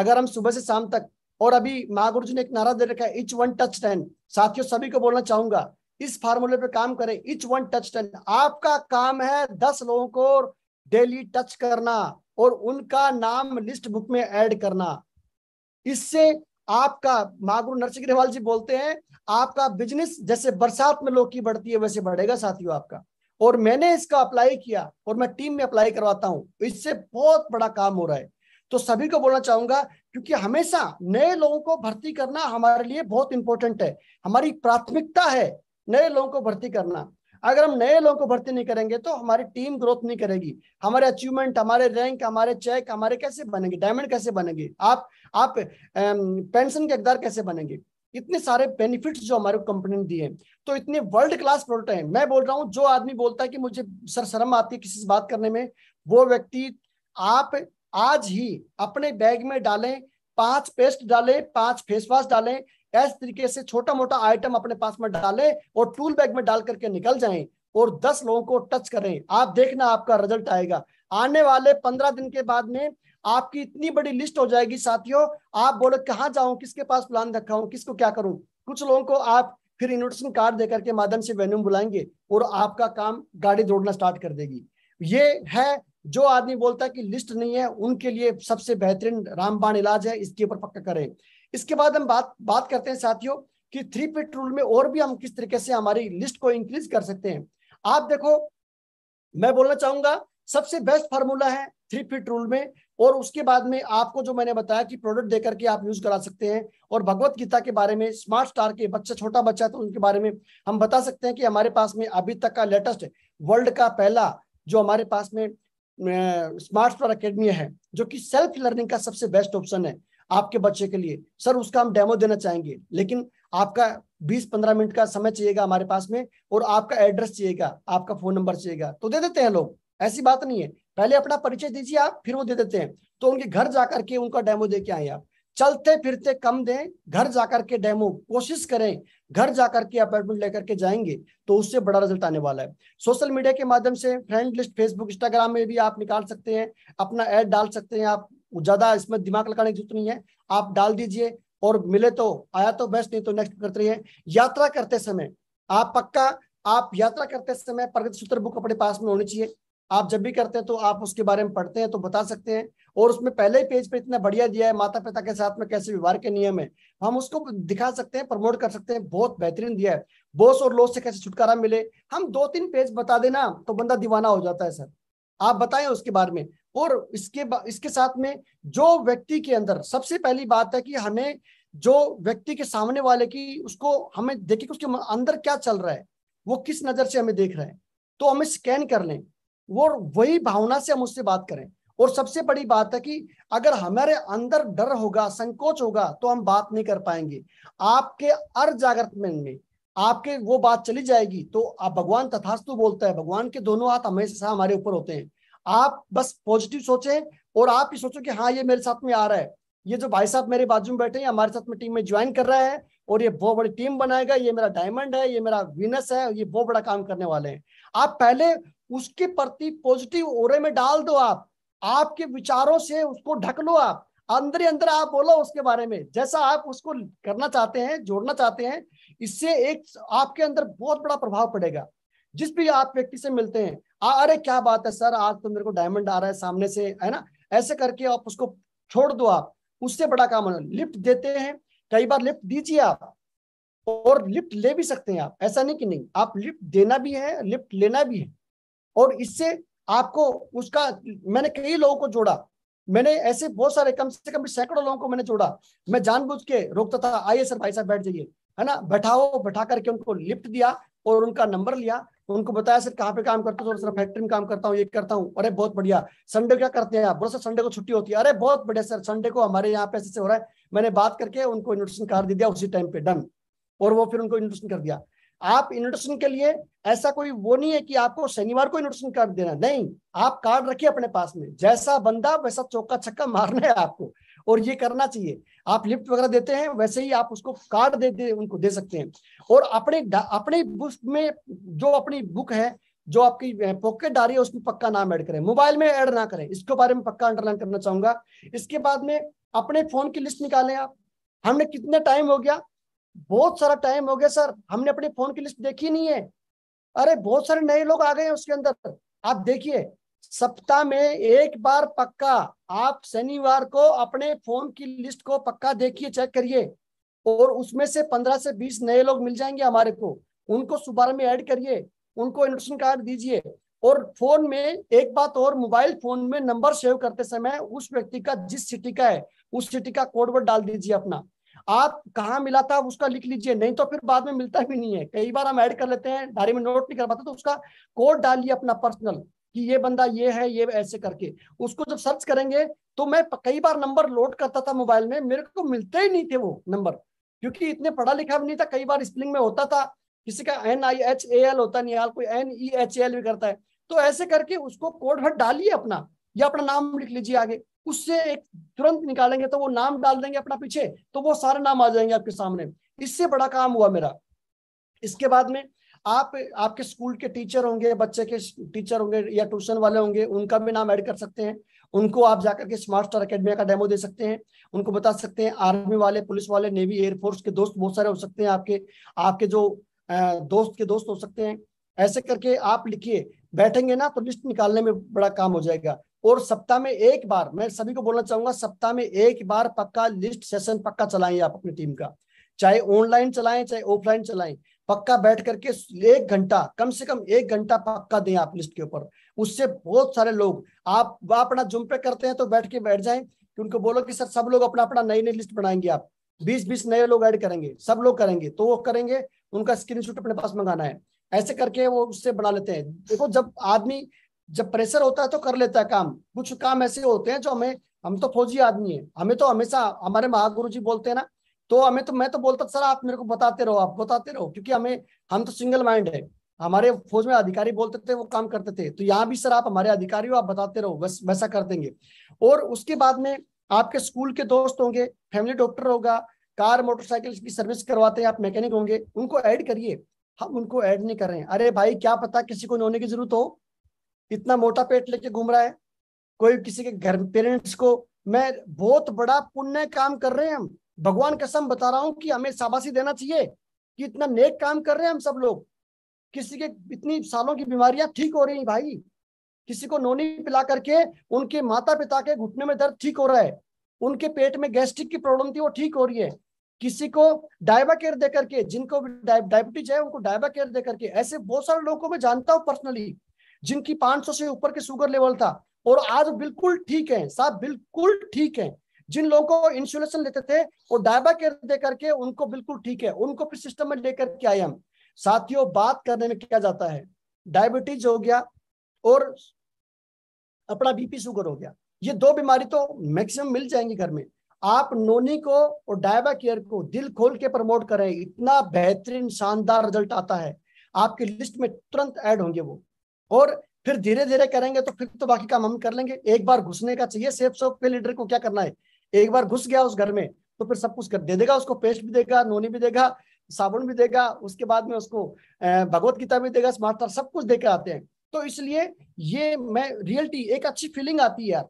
अगर हम सुबह से शाम तक और अभी गुरु जी ने एक नारा दे रखा है इच वन टच टेन साथियों सभी को बोलना चाहूंगा इस फार्मूले पर काम करें इच वन टच टेन आपका काम है दस लोगों को डेली टच करना और उनका नाम लिस्ट बुक में ऐड करना इससे आपका महागुरु नरसिंह ग्रेवाल जी बोलते हैं आपका बिजनेस जैसे बरसात में की बढ़ती है वैसे बढ़ेगा साथियों आपका और मैंने इसका अप्लाई किया और मैं टीम में अप्लाई करवाता हूं इससे बहुत बड़ा काम हो रहा है तो सभी को बोलना चाहूंगा क्योंकि हमेशा नए लोगों को भर्ती करना हमारे लिए बहुत इंपॉर्टेंट है हमारी प्राथमिकता है नए लोगों को भर्ती करना अगर हम नए लोगों को भर्ती नहीं करेंगे तो हमारी टीम ग्रोथ नहीं करेगी हमारे अचीवमेंट हमारे रैंक हमारे चेक हमारे कैसे बनेंगे डायमंड कैसे बनेंगे आप आप पेंशन के अकदार कैसे बनेंगे इतने सारे बेनिफिट्स जो हमारे कंपनी ने दिए तो इतने वर्ल्ड क्लास प्रोडक्ट है मैं बोल रहा हूँ जो आदमी बोलता है कि मुझे सर शर्म आती है किसी से बात करने में वो व्यक्ति आप आज ही अपने बैग में डालें पांच पेस्ट डालें पांच फेस वॉश डालें ऐसे तरीके से छोटा मोटा आइटम अपने पास में डालें और टूल बैग में डाल करके निकल जाएं और 10 लोगों को टच करें आप देखना आपका रिजल्ट आएगा आने वाले 15 दिन के बाद में आपकी इतनी बड़ी लिस्ट हो जाएगी साथियों आप बोले कहाँ जाऊं किसके पास प्लान रखा हूं किसको क्या करूं कुछ लोगों को आप फिर इन्विटेशन कार्ड देकर के माध्यम से वेन्यू बुलाएंगे और आपका काम गाड़ी दौड़ना स्टार्ट कर देगी ये है जो आदमी बोलता है कि लिस्ट नहीं है उनके लिए सबसे बेहतरीन रामबाण इलाज है इसके ऊपर पक्का करें इसके बाद हम बात बात करते हैं साथियों कि थ्री पिट रूल में और भी हम किस तरीके से हमारी लिस्ट को इंक्रीज कर सकते हैं आप देखो मैं बोलना चाहूंगा सबसे बेस्ट फार्मूला है थ्री फिट रूल में और उसके बाद में आपको जो मैंने बताया कि प्रोडक्ट देकर के आप यूज करा सकते हैं और भगवत गीता के बारे में स्मार्ट स्टार के बच्चा छोटा बच्चा तो उनके बारे में हम बता सकते हैं कि हमारे पास में अभी तक का लेटेस्ट वर्ल्ड का पहला जो हमारे पास में स्मार्ट स्टार अकेडमी है जो कि सेल्फ लर्निंग का सबसे बेस्ट ऑप्शन है आपके बच्चे के लिए सर उसका हम डेमो देना चाहेंगे लेकिन आपका 20-15 मिनट का समय चाहिएगा हमारे पास में और आपका एड्रेस चाहिएगा आपका फोन नंबर चाहिएगा तो दे देते हैं लोग ऐसी बात नहीं है पहले अपना परिचय दीजिए आप फिर वो दे देते हैं तो उनके घर जाकर के उनका डेमो दे के आए आप चलते फिरते कम दें घर जाकर के डेमो कोशिश करें घर जाकर के अपॉइंटमेंट लेकर के जाएंगे तो उससे बड़ा रिजल्ट आने वाला है सोशल मीडिया के माध्यम से फ्रेंड लिस्ट फेसबुक इंस्टाग्राम में भी आप निकाल सकते हैं अपना ऐड डाल सकते हैं आप ज्यादा इसमें दिमाग लगाने की जरूरत नहीं है आप डाल दीजिए और मिले तो आया तो बेस्ट नहीं तो नेक्स्ट करते रहिए यात्रा करते समय आप पक्का आप यात्रा करते समय प्रगति सूत्र बुक अपने पास में होनी चाहिए आप जब भी करते हैं तो आप उसके बारे में पढ़ते हैं तो बता सकते हैं और उसमें पहले ही पेज पे इतना बढ़िया दिया है माता पिता के साथ में कैसे व्यवहार के नियम है हम उसको दिखा सकते हैं प्रमोट कर सकते हैं बहुत बेहतरीन दिया है बोस और लोस से कैसे छुटकारा मिले हम दो तीन पेज बता देना तो बंदा दीवाना हो जाता है सर आप बताएं उसके बारे में और इसके इसके साथ में जो व्यक्ति के अंदर सबसे पहली बात है कि हमें जो व्यक्ति के सामने वाले की उसको हमें देखे कि उसके अंदर क्या चल रहा है वो किस नजर से हमें देख रहे हैं तो हमें स्कैन कर लें वो वही भावना से हम उससे बात करें और सबसे बड़ी बात है कि अगर हमारे अंदर डर होगा संकोच होगा तो हम बात नहीं कर पाएंगे आपके अर्जागृत जागृत में आपके वो बात चली जाएगी तो आप भगवान तथास्तु बोलता है भगवान के दोनों हाथ हमेशा हमारे ऊपर होते हैं आप बस पॉजिटिव सोचें और आप ही सोचो कि हाँ ये मेरे साथ में आ रहा है ये जो भाई साहब मेरे बाजू में बैठे हैं हमारे साथ में टीम में ज्वाइन कर रहा है और ये बहुत बड़ी टीम बनाएगा ये मेरा डायमंड है ये मेरा विनस है ये बहुत बड़ा काम करने वाले हैं आप पहले उसके प्रति पॉजिटिव ओरे में डाल दो आप आपके विचारों से उसको ढक लो आप अंदर ही अंदर आप बोलो उसके बारे में जैसा आप उसको करना चाहते हैं जोड़ना चाहते हैं इससे एक आपके अंदर बहुत बड़ा प्रभाव पड़ेगा जिस भी आप व्यक्ति से मिलते हैं अरे क्या बात है सर आज तो मेरे को डायमंड आ रहा है सामने से है ना ऐसे करके आप उसको छोड़ दो आप उससे बड़ा काम लिफ्ट देते हैं कई बार लिफ्ट दीजिए आप और लिफ्ट ले भी सकते हैं आप ऐसा नहीं कि नहीं आप लिफ्ट देना भी है लिफ्ट लेना भी है और इससे आपको उसका मैंने कई लोगों को जोड़ा मैंने ऐसे बहुत सारे कम से कम सैकड़ों लोगों को मैंने जोड़ा मैं जानबूझ के रोकता था आइए सर भाई साहब बैठ जाइए है ना बैठाओ बैठा करके उनको लिफ्ट दिया और उनका नंबर लिया उनको बताया सर कहाँ पे काम करते हो सर फैक्ट्री में काम करता हूँ ये करता हूँ अरे बहुत बढ़िया संडे क्या करते हैं आप बोलो सर संडे को छुट्टी होती है अरे बहुत बढ़िया सर संडे को हमारे यहाँ पे ऐसे हो रहा है मैंने बात करके उनको इन्विटेशन कार्ड दे दिया उसी टाइम पे डन और वो फिर उनको इन्विटेशन कर दिया आप इन्विटेशन के लिए ऐसा कोई वो नहीं है कि आपको शनिवार को इन्विटेशन कार्ड देना नहीं आप कार्ड रखिए अपने पास में जैसा बंदा वैसा चौका छक्का मारना है आपको और ये करना चाहिए आप लिफ्ट वगैरह देते हैं वैसे ही आप उसको कार्ड दे, दे उनको दे सकते हैं और अपने अपने बुक में जो अपनी बुक है जो आपकी पॉकेट डायरी है उसमें पक्का नाम ऐड करें मोबाइल में ऐड ना करें इसके बारे में पक्का अंडरलाइन करना चाहूंगा इसके बाद में अपने फोन की लिस्ट निकालें आप हमने कितने टाइम हो गया बहुत सारा टाइम हो गया सर हमने अपने फोन की लिस्ट देखी नहीं है अरे बहुत सारे नए लोग आ गए हैं उसके अंदर आप देखिए सप्ताह में एक बार पक्का आप शनिवार को अपने फोन की लिस्ट को पक्का देखिए चेक करिए और उसमें से पंद्रह से बीस नए लोग मिल जाएंगे हमारे को उनको सुबह में ऐड करिए उनको इंडक्शन कार्ड दीजिए और फोन में एक बात और मोबाइल फोन में नंबर सेव करते समय उस व्यक्ति का जिस सिटी का है उस सिटी का कोडवर्ड डाल दीजिए अपना आप कहा मिला था उसका लिख लीजिए नहीं तो फिर बाद में मिलता भी नहीं है कई बार हम ऐड कर लेते हैं डायरी में नोट नहीं कर पाते तो उसका कोड डालिए अपना पर्सनल कि ये बंदा ये है ये ऐसे करके उसको जब सर्च करेंगे तो मैं कई बार नंबर लोड करता था मोबाइल में मेरे को मिलते ही नहीं थे वो नंबर क्योंकि इतने पढ़ा लिखा भी नहीं था कई बार स्पिलिंग में होता था किसी का N I H A L होता नहीं यार कोई एन ई एच एल भी करता है तो ऐसे करके उसको कोड भर डालिए अपना या अपना नाम लिख लीजिए आगे उससे एक तुरंत निकालेंगे तो वो नाम डाल देंगे अपना पीछे तो वो सारे नाम आ जाएंगे आपके सामने इससे बड़ा काम हुआ मेरा इसके बाद में आप आपके स्कूल के टीचर होंगे बच्चे के टीचर होंगे या ट्यूशन वाले होंगे उनका भी नाम ऐड कर सकते हैं उनको आप जाकर के स्मार्ट स्टार अकेडमी का डेमो दे सकते हैं उनको बता सकते हैं आर्मी वाले पुलिस वाले नेवी एयरफोर्स के दोस्त बहुत सारे हो सकते हैं आपके आपके जो दोस्त के दोस्त हो सकते हैं ऐसे करके आप लिखिए बैठेंगे ना तो लिस्ट निकालने में बड़ा काम हो जाएगा और सप्ताह में एक बार मैं सभी को बोलना चाहूंगा सप्ताह में एक बार पक्का लिस्ट सेशन पक्का चलाएं आप अपनी टीम का चाहे ऑनलाइन चलाएं चाहे ऑफलाइन चलाएं पक्का बैठ करके एक घंटा कम से कम एक घंटा पक्का दें आप लिस्ट के ऊपर उससे बहुत सारे लोग आप वह अपना जुम पे करते हैं तो बैठ के बैठ जाए कि उनको बोलो कि सर सब लोग अपना अपना नई नई लिस्ट बनाएंगे आप बीस बीस नए लोग ऐड करेंगे सब लोग करेंगे तो वो करेंगे उनका स्क्रीनशॉट अपने पास मंगाना है ऐसे करके वो उससे बना लेते हैं देखो जब आदमी जब प्रेशर होता है तो कर लेता है काम कुछ काम ऐसे होते हैं जो हमें हम तो फौजी आदमी है हमें तो हमेशा हमारे महागुरु जी बोलते हैं ना तो हमें तो मैं तो बोलता सर आप मेरे को बताते रहो आप बताते रहो क्योंकि हमें हम तो सिंगल माइंड है हमारे फौज में अधिकारी बोलते थे वो काम करते थे तो यहाँ भी सर आप हमारे अधिकारी हो आप बताते रहो बस वैसा कर देंगे और उसके बाद में आपके स्कूल के दोस्त होंगे फैमिली डॉक्टर होगा कार मोटरसाइकिल की सर्विस करवाते हैं आप मैकेनिक होंगे उनको ऐड करिए हम उनको ऐड नहीं कर रहे हैं अरे भाई क्या पता किसी को नोने की जरूरत हो इतना मोटा पेट लेके घूम रहा है कोई किसी के घर पेरेंट्स को मैं बहुत बड़ा पुण्य काम कर रहे हैं हम भगवान कसम बता रहा हूं कि हमें शाबाशी देना चाहिए कि इतना नेक काम कर रहे हैं हम सब लोग किसी के इतनी सालों की बीमारियां ठीक हो रही हैं भाई किसी को नोनी पिला करके उनके माता पिता के घुटने में दर्द ठीक हो रहा है उनके पेट में गैस्ट्रिक की प्रॉब्लम थी वो ठीक हो रही है किसी को डायबा केयर दे करके जिनको डायबिटीज है उनको डायबा केयर दे करके ऐसे बहुत सारे लोगों को मैं जानता हूँ पर्सनली जिनकी 500 से ऊपर के शुगर लेवल था और आज बिल्कुल ठीक है साहब बिल्कुल ठीक है जिन लोगों को इंसुलेशन देते थे वो डायबा केयर दे करके उनको बिल्कुल ठीक है उनको फिर सिस्टम में लेकर के आए हम साथियों बात करने में क्या जाता है डायबिटीज हो गया और अपना बीपी शुगर हो गया ये दो बीमारी तो मैक्सिमम मिल जाएंगी घर में आप नोनी को और डायबा केयर को दिल खोल के प्रमोट करें इतना बेहतरीन शानदार रिजल्ट आता है आपकी लिस्ट में तुरंत ऐड होंगे वो और फिर धीरे धीरे करेंगे तो फिर तो बाकी काम हम कर लेंगे एक बार घुसने का चाहिए सेफ सॉप लीडर को क्या करना है एक बार घुस गया उस घर में तो फिर सब कुछ कर दे देगा उसको पेस्ट भी देगा नोनी भी देगा साबुन भी देगा उसके बाद में उसको भगवत गीता भी देगा स्मार्ट सब कुछ देकर आते हैं तो इसलिए ये मैं रियलिटी एक अच्छी फीलिंग आती है यार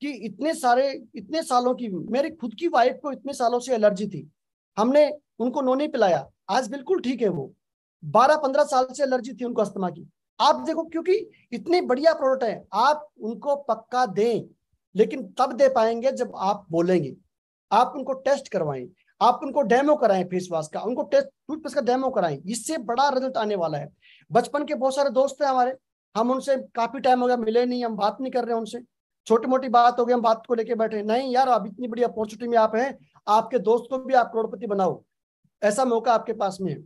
कि इतने सारे इतने सालों की मेरी खुद की वाइफ को इतने सालों से एलर्जी थी हमने उनको नोनी पिलाया आज बिल्कुल ठीक है वो बारह पंद्रह साल से एलर्जी थी उनको अस्थमा की आप देखो क्योंकि इतने बढ़िया प्रोडक्ट है आप उनको पक्का दें लेकिन तब दे पाएंगे जब आप बोलेंगे आप उनको टेस्ट करवाएं आप उनको डेमो कराएं फेस वॉश का उनको टेस्ट टूथपेस्ट का डेमो कराएं इससे बड़ा रिजल्ट आने वाला है बचपन के बहुत सारे दोस्त हैं हमारे हम उनसे काफी टाइम हो गया मिले नहीं हम बात नहीं कर रहे उनसे छोटी मोटी बात हो गई हम बात को लेके बैठे नहीं यार अब इतनी बड़ी अपॉर्चुनिटी में आप हैं आपके दोस्त को भी आप करोड़पति बनाओ ऐसा मौका आपके पास में है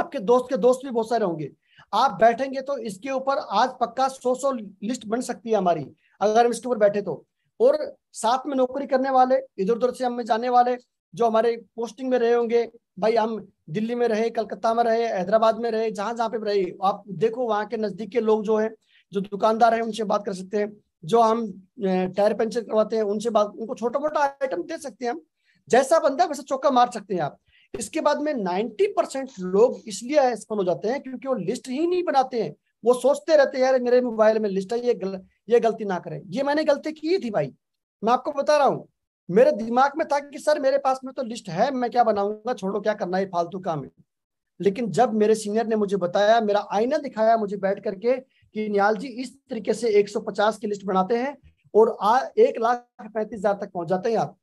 आपके दोस्त के दोस्त भी बहुत सारे होंगे आप बैठेंगे तो इसके ऊपर आज पक्का सौ सौ लिस्ट बन सकती है हमारी अगर हम इसके ऊपर बैठे तो और साथ में नौकरी करने वाले इधर उधर से हमें जाने वाले जो हमारे पोस्टिंग में रहे होंगे भाई हम दिल्ली में रहे कलकत्ता में रहे हैदराबाद में रहे जहां जहां पे रहे आप देखो वहां के नजदीक के लोग जो है जो दुकानदार है उनसे बात कर सकते हैं जो हम टायर पंचर करवाते हैं उनसे बात उनको छोटा मोटा आइटम दे सकते हैं हम जैसा बंदा वैसा चौका मार सकते हैं आप इसके बाद में नाइनटी परसेंट लोग इसलिए असफल हो जाते हैं क्योंकि वो लिस्ट ही नहीं बनाते हैं वो सोचते रहते हैं यार मेरे मोबाइल में लिस्ट है ये ये गलती ना करें ये मैंने गलती की थी भाई मैं आपको बता रहा हूँ मेरे दिमाग में था कि सर मेरे पास में तो लिस्ट है मैं क्या बनाऊंगा छोड़ो क्या करना है फालतू काम है लेकिन जब मेरे सीनियर ने मुझे बताया मेरा आईना दिखाया मुझे बैठ करके कि नियाल जी इस तरीके से 150 की लिस्ट बनाते हैं और आ, एक लाख पैंतीस हजार तक पहुंच जाते हैं आप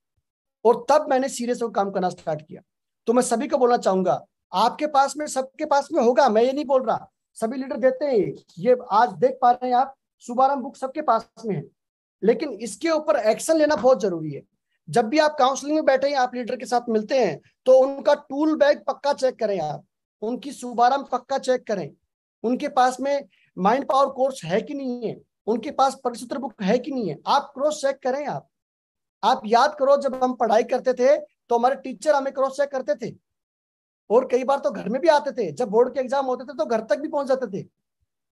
और तब मैंने सीरियस होकर काम करना स्टार्ट किया तो मैं सभी को बोलना चाहूंगा आपके पास में सबके पास में होगा मैं ये नहीं बोल रहा सभी लीडर देते हैं ये आज देख पा रहे हैं आप शुभारंभ बुक सबके पास में है लेकिन इसके ऊपर एक्शन लेना बहुत जरूरी है जब भी आप काउंसलिंग में बैठे हैं आप लीडर के साथ मिलते हैं तो उनका टूल बैग पक्का चेक करें आप उनकी शुभारंभ पक्का चेक करें उनके पास में माइंड पावर कोर्स है कि नहीं है उनके पास परिचित्र बुक है कि नहीं है आप क्रॉस चेक करें आप आप याद करो जब हम पढ़ाई करते थे तो हमारे टीचर हमें क्रॉस चेक करते थे और कई बार तो घर में भी आते थे जब बोर्ड के एग्जाम होते थे तो घर तक भी पहुंच जाते थे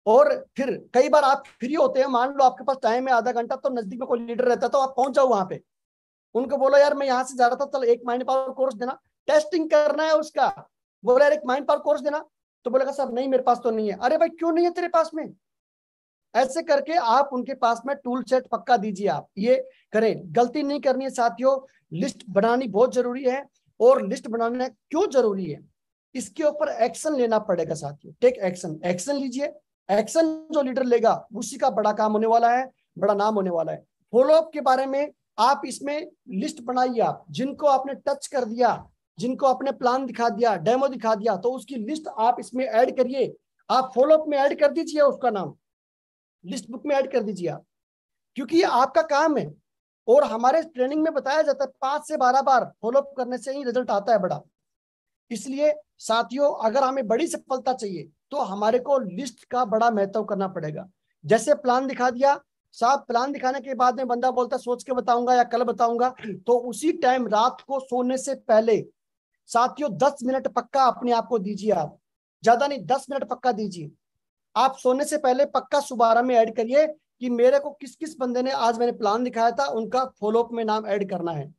और फिर कई बार आप फ्री होते हैं मान लो आपके पास टाइम है आधा घंटा तो नजदीक में कोई लीडर रहता है तो आप पहुंच जाओ वहां पे उनको बोलो यार मैं यहाँ से जा रहा था चल एक माइंड पावर कोर्स देना टेस्टिंग करना है उसका बोला यार एक माइंड पावर कोर्स देना तो बोलेगा सर नहीं मेरे पास तो नहीं है अरे भाई क्यों नहीं है तेरे पास में ऐसे करके आप उनके पास में टूल सेट पक्का दीजिए आप ये करें गलती नहीं करनी है साथियों लिस्ट बनानी बहुत जरूरी है और लिस्ट बनाना क्यों जरूरी है इसके ऊपर एक्शन लेना पड़ेगा साथियों टेक एक्शन एक्शन लीजिए एक्शन जो लीडर लेगा उसी का बड़ा काम होने वाला है बड़ा नाम होने वाला है फॉलोअप के बारे में आप इसमें लिस्ट बनाइए आप जिनको आपने टच कर दिया जिनको आपने प्लान दिखा दिया डेमो दिखा दिया तो उसकी लिस्ट आप इसमें ऐड करिए आप फॉलोअप में ऐड कर दीजिए उसका नाम लिस्ट बुक में ऐड कर दीजिए आप क्योंकि ये आपका काम है और हमारे ट्रेनिंग में बताया जाता है पांच से बारह बार फॉलोअप करने से ही रिजल्ट आता है बड़ा इसलिए साथियों अगर हमें बड़ी सफलता चाहिए तो हमारे को लिस्ट का बड़ा महत्व करना पड़ेगा जैसे प्लान दिखा दिया साहब प्लान दिखाने के बाद में बंदा बोलता सोच के बताऊंगा या कल बताऊंगा तो उसी टाइम रात को सोने से पहले साथियों दस मिनट पक्का अपने आप को दीजिए आप ज्यादा नहीं दस मिनट पक्का दीजिए आप सोने से पहले पक्का सुबारा में ऐड करिए कि मेरे को किस किस बंदे ने आज मैंने प्लान दिखाया था उनका फॉलोअप में नाम ऐड करना है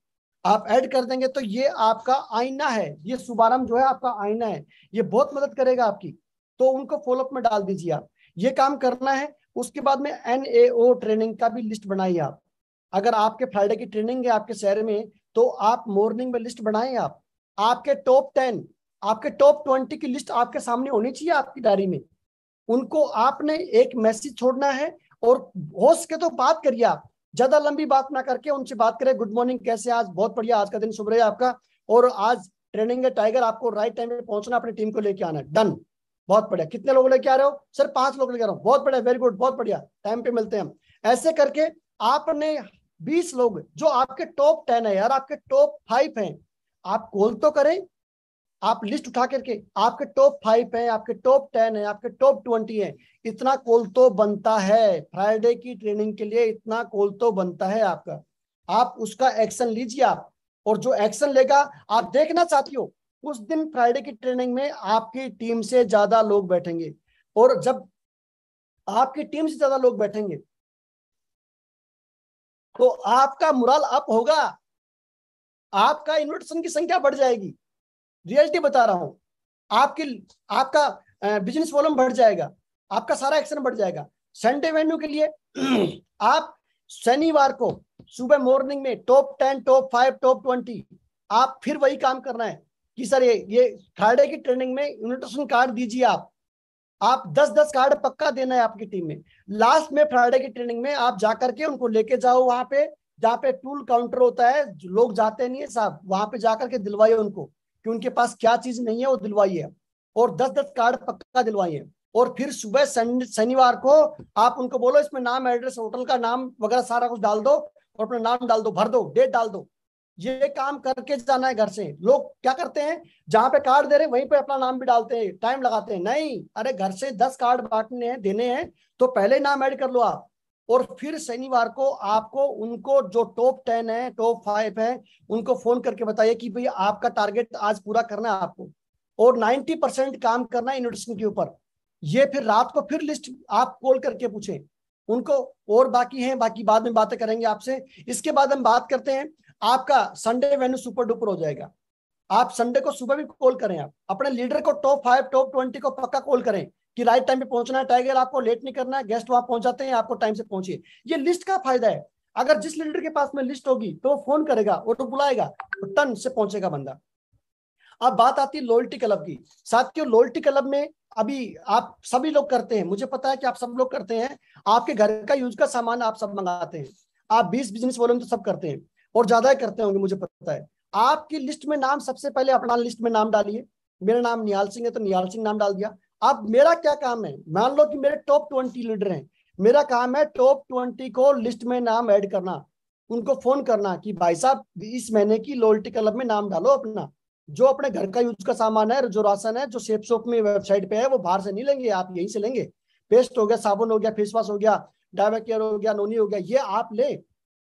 आप ऐड कर देंगे तो ये आपका आईना है ये सुबारम जो है आपका आईना है ये बहुत मदद करेगा आपकी तो उनको फॉलोअप में डाल दीजिए आप ये काम करना है उसके बाद में एन ट्रेनिंग का भी लिस्ट बनाइए आप अगर आपके फ्राइडे की ट्रेनिंग है आपके शहर में तो आप मॉर्निंग में लिस्ट बनाए आप आपके टॉप टेन आपके टॉप ट्वेंटी की लिस्ट आपके सामने होनी चाहिए आपकी डायरी में उनको आपने एक मैसेज छोड़ना है और हो सके तो बात करिए आप ज्यादा लंबी बात ना करके उनसे बात करें गुड मॉर्निंग कैसे आज बहुत बढ़िया आज का दिन शुभ रहे आपका और आज ट्रेनिंग है टाइगर आपको राइट टाइम पे पहुंचना अपनी टीम को लेके आना डन बहुत बढ़िया कितने लोग लेके आ रहे हो सर पांच लोग लेके आ रहा हूँ बहुत बढ़िया वेरी गुड बहुत बढ़िया टाइम पे मिलते हैं ऐसे करके आपने बीस लोग जो आपके टॉप टेन है यार आपके टॉप फाइव हैं आप कॉल तो करें आप लिस्ट उठा करके आपके टॉप फाइव है आपके टॉप टेन है आपके टॉप ट्वेंटी है इतना कॉल तो बनता है फ्राइडे की ट्रेनिंग के लिए इतना कॉल तो बनता है आपका आप उसका एक्शन लीजिए आप और जो एक्शन लेगा आप देखना चाहती हो उस दिन फ्राइडे की ट्रेनिंग में आपकी टीम से ज्यादा लोग बैठेंगे और जब आपकी टीम से ज्यादा लोग बैठेंगे तो आपका मुराल अप होगा आपका इन्विटेशन की संख्या बढ़ जाएगी रियलिटी बता रहा हूं आपकी आपका बिजनेस वॉल्यूम बढ़ जाएगा आपका सारा एक्शन बढ़ जाएगा संडे वेन्यू के लिए आप शनिवार को सुबह मॉर्निंग में top ten top five top twenty आप फिर वही काम करना है कि सर ये ये खाड़े की ट्रेनिंग में इन्विटेशन कार्ड दीजिए आप आप दस दस कार्ड पक्का देना है आपकी टीम में लास्ट में फ्राइडे की ट्रेनिंग में आप जाकर के उनको लेके जाओ वहां पे जहाँ पे टूल काउंटर होता है लोग जाते नहीं है साहब वहां पे जाकर के दिलवाइए उनको कि उनके पास क्या चीज नहीं है वो दिलवाइए और दस दस कार्ड पक्का दिलवाइए और फिर सुबह शनिवार को आप उनको बोलो इसमें नाम एड्रेस होटल का नाम वगैरह सारा कुछ डाल दो और अपना नाम डाल दो भर दो डेट डाल दो ये काम करके जाना है घर से लोग क्या करते हैं जहां पे कार्ड दे रहे वहीं पे अपना नाम भी डालते हैं टाइम लगाते हैं नहीं अरे घर से दस कार्ड बांटने हैं देने हैं तो पहले नाम ऐड कर लो आप और फिर शनिवार को आपको उनको जो टॉप टेन है टॉप फाइव है उनको फोन करके बताइए कि भाई आपका टारगेट आज पूरा करना है आपको और नाइन्टी परसेंट काम करना है इन्विटेशन के ऊपर ये फिर रात को फिर लिस्ट आप कॉल करके पूछे उनको और बाकी है बाकी बाद में बातें करेंगे आपसे इसके बाद हम बात करते हैं आपका संडे वेन्यू सुपर डुपर हो जाएगा आप संडे को सुबह भी कॉल करें आप अपने लीडर को टॉप फाइव टॉप ट्वेंटी को पक्का कॉल करें कि राइट टाइम पे पहुंचना है टाइगर आपको लेट नहीं करना है गेस्ट वहां जाते हैं आपको टाइम से पहुंचिए ये लिस्ट का फायदा है अगर जिस लीडर के पास में लिस्ट होगी तो वो फोन करेगा और तो बुलाएगा तो टन से पहुंचेगा बंदा अब बात आती है लॉयल्टी क्लब की साथियों लॉयल्टी क्लब में अभी आप सभी लोग करते हैं मुझे पता है कि आप सब लोग करते हैं आपके घर का यूज का सामान आप सब मंगाते हैं आप बीस बिजनेस वॉल्यूम तो सब करते हैं और ज्यादा करते होंगे मुझे पता है आपकी लिस्ट में नाम सबसे पहले अपना लिस्ट में नाम डालिए मेरा नाम निहाल सिंह है तो निहाल सिंह नाम डाल दिया अब मेरा क्या काम है मान लो कि मेरे टॉप ट्वेंटी लीडर हैं मेरा काम है टॉप ट्वेंटी को लिस्ट में नाम ऐड करना उनको फोन करना कि भाई साहब इस महीने की लॉयल्टी क्लब में नाम डालो अपना जो अपने घर का यूज का सामान है जो राशन है जो सेप शॉप में वेबसाइट पे है वो बाहर से नहीं लेंगे आप यहीं से लेंगे पेस्ट हो गया साबुन हो गया फेस वॉश हो गया डायबा केयर हो गया नोनी हो गया ये आप ले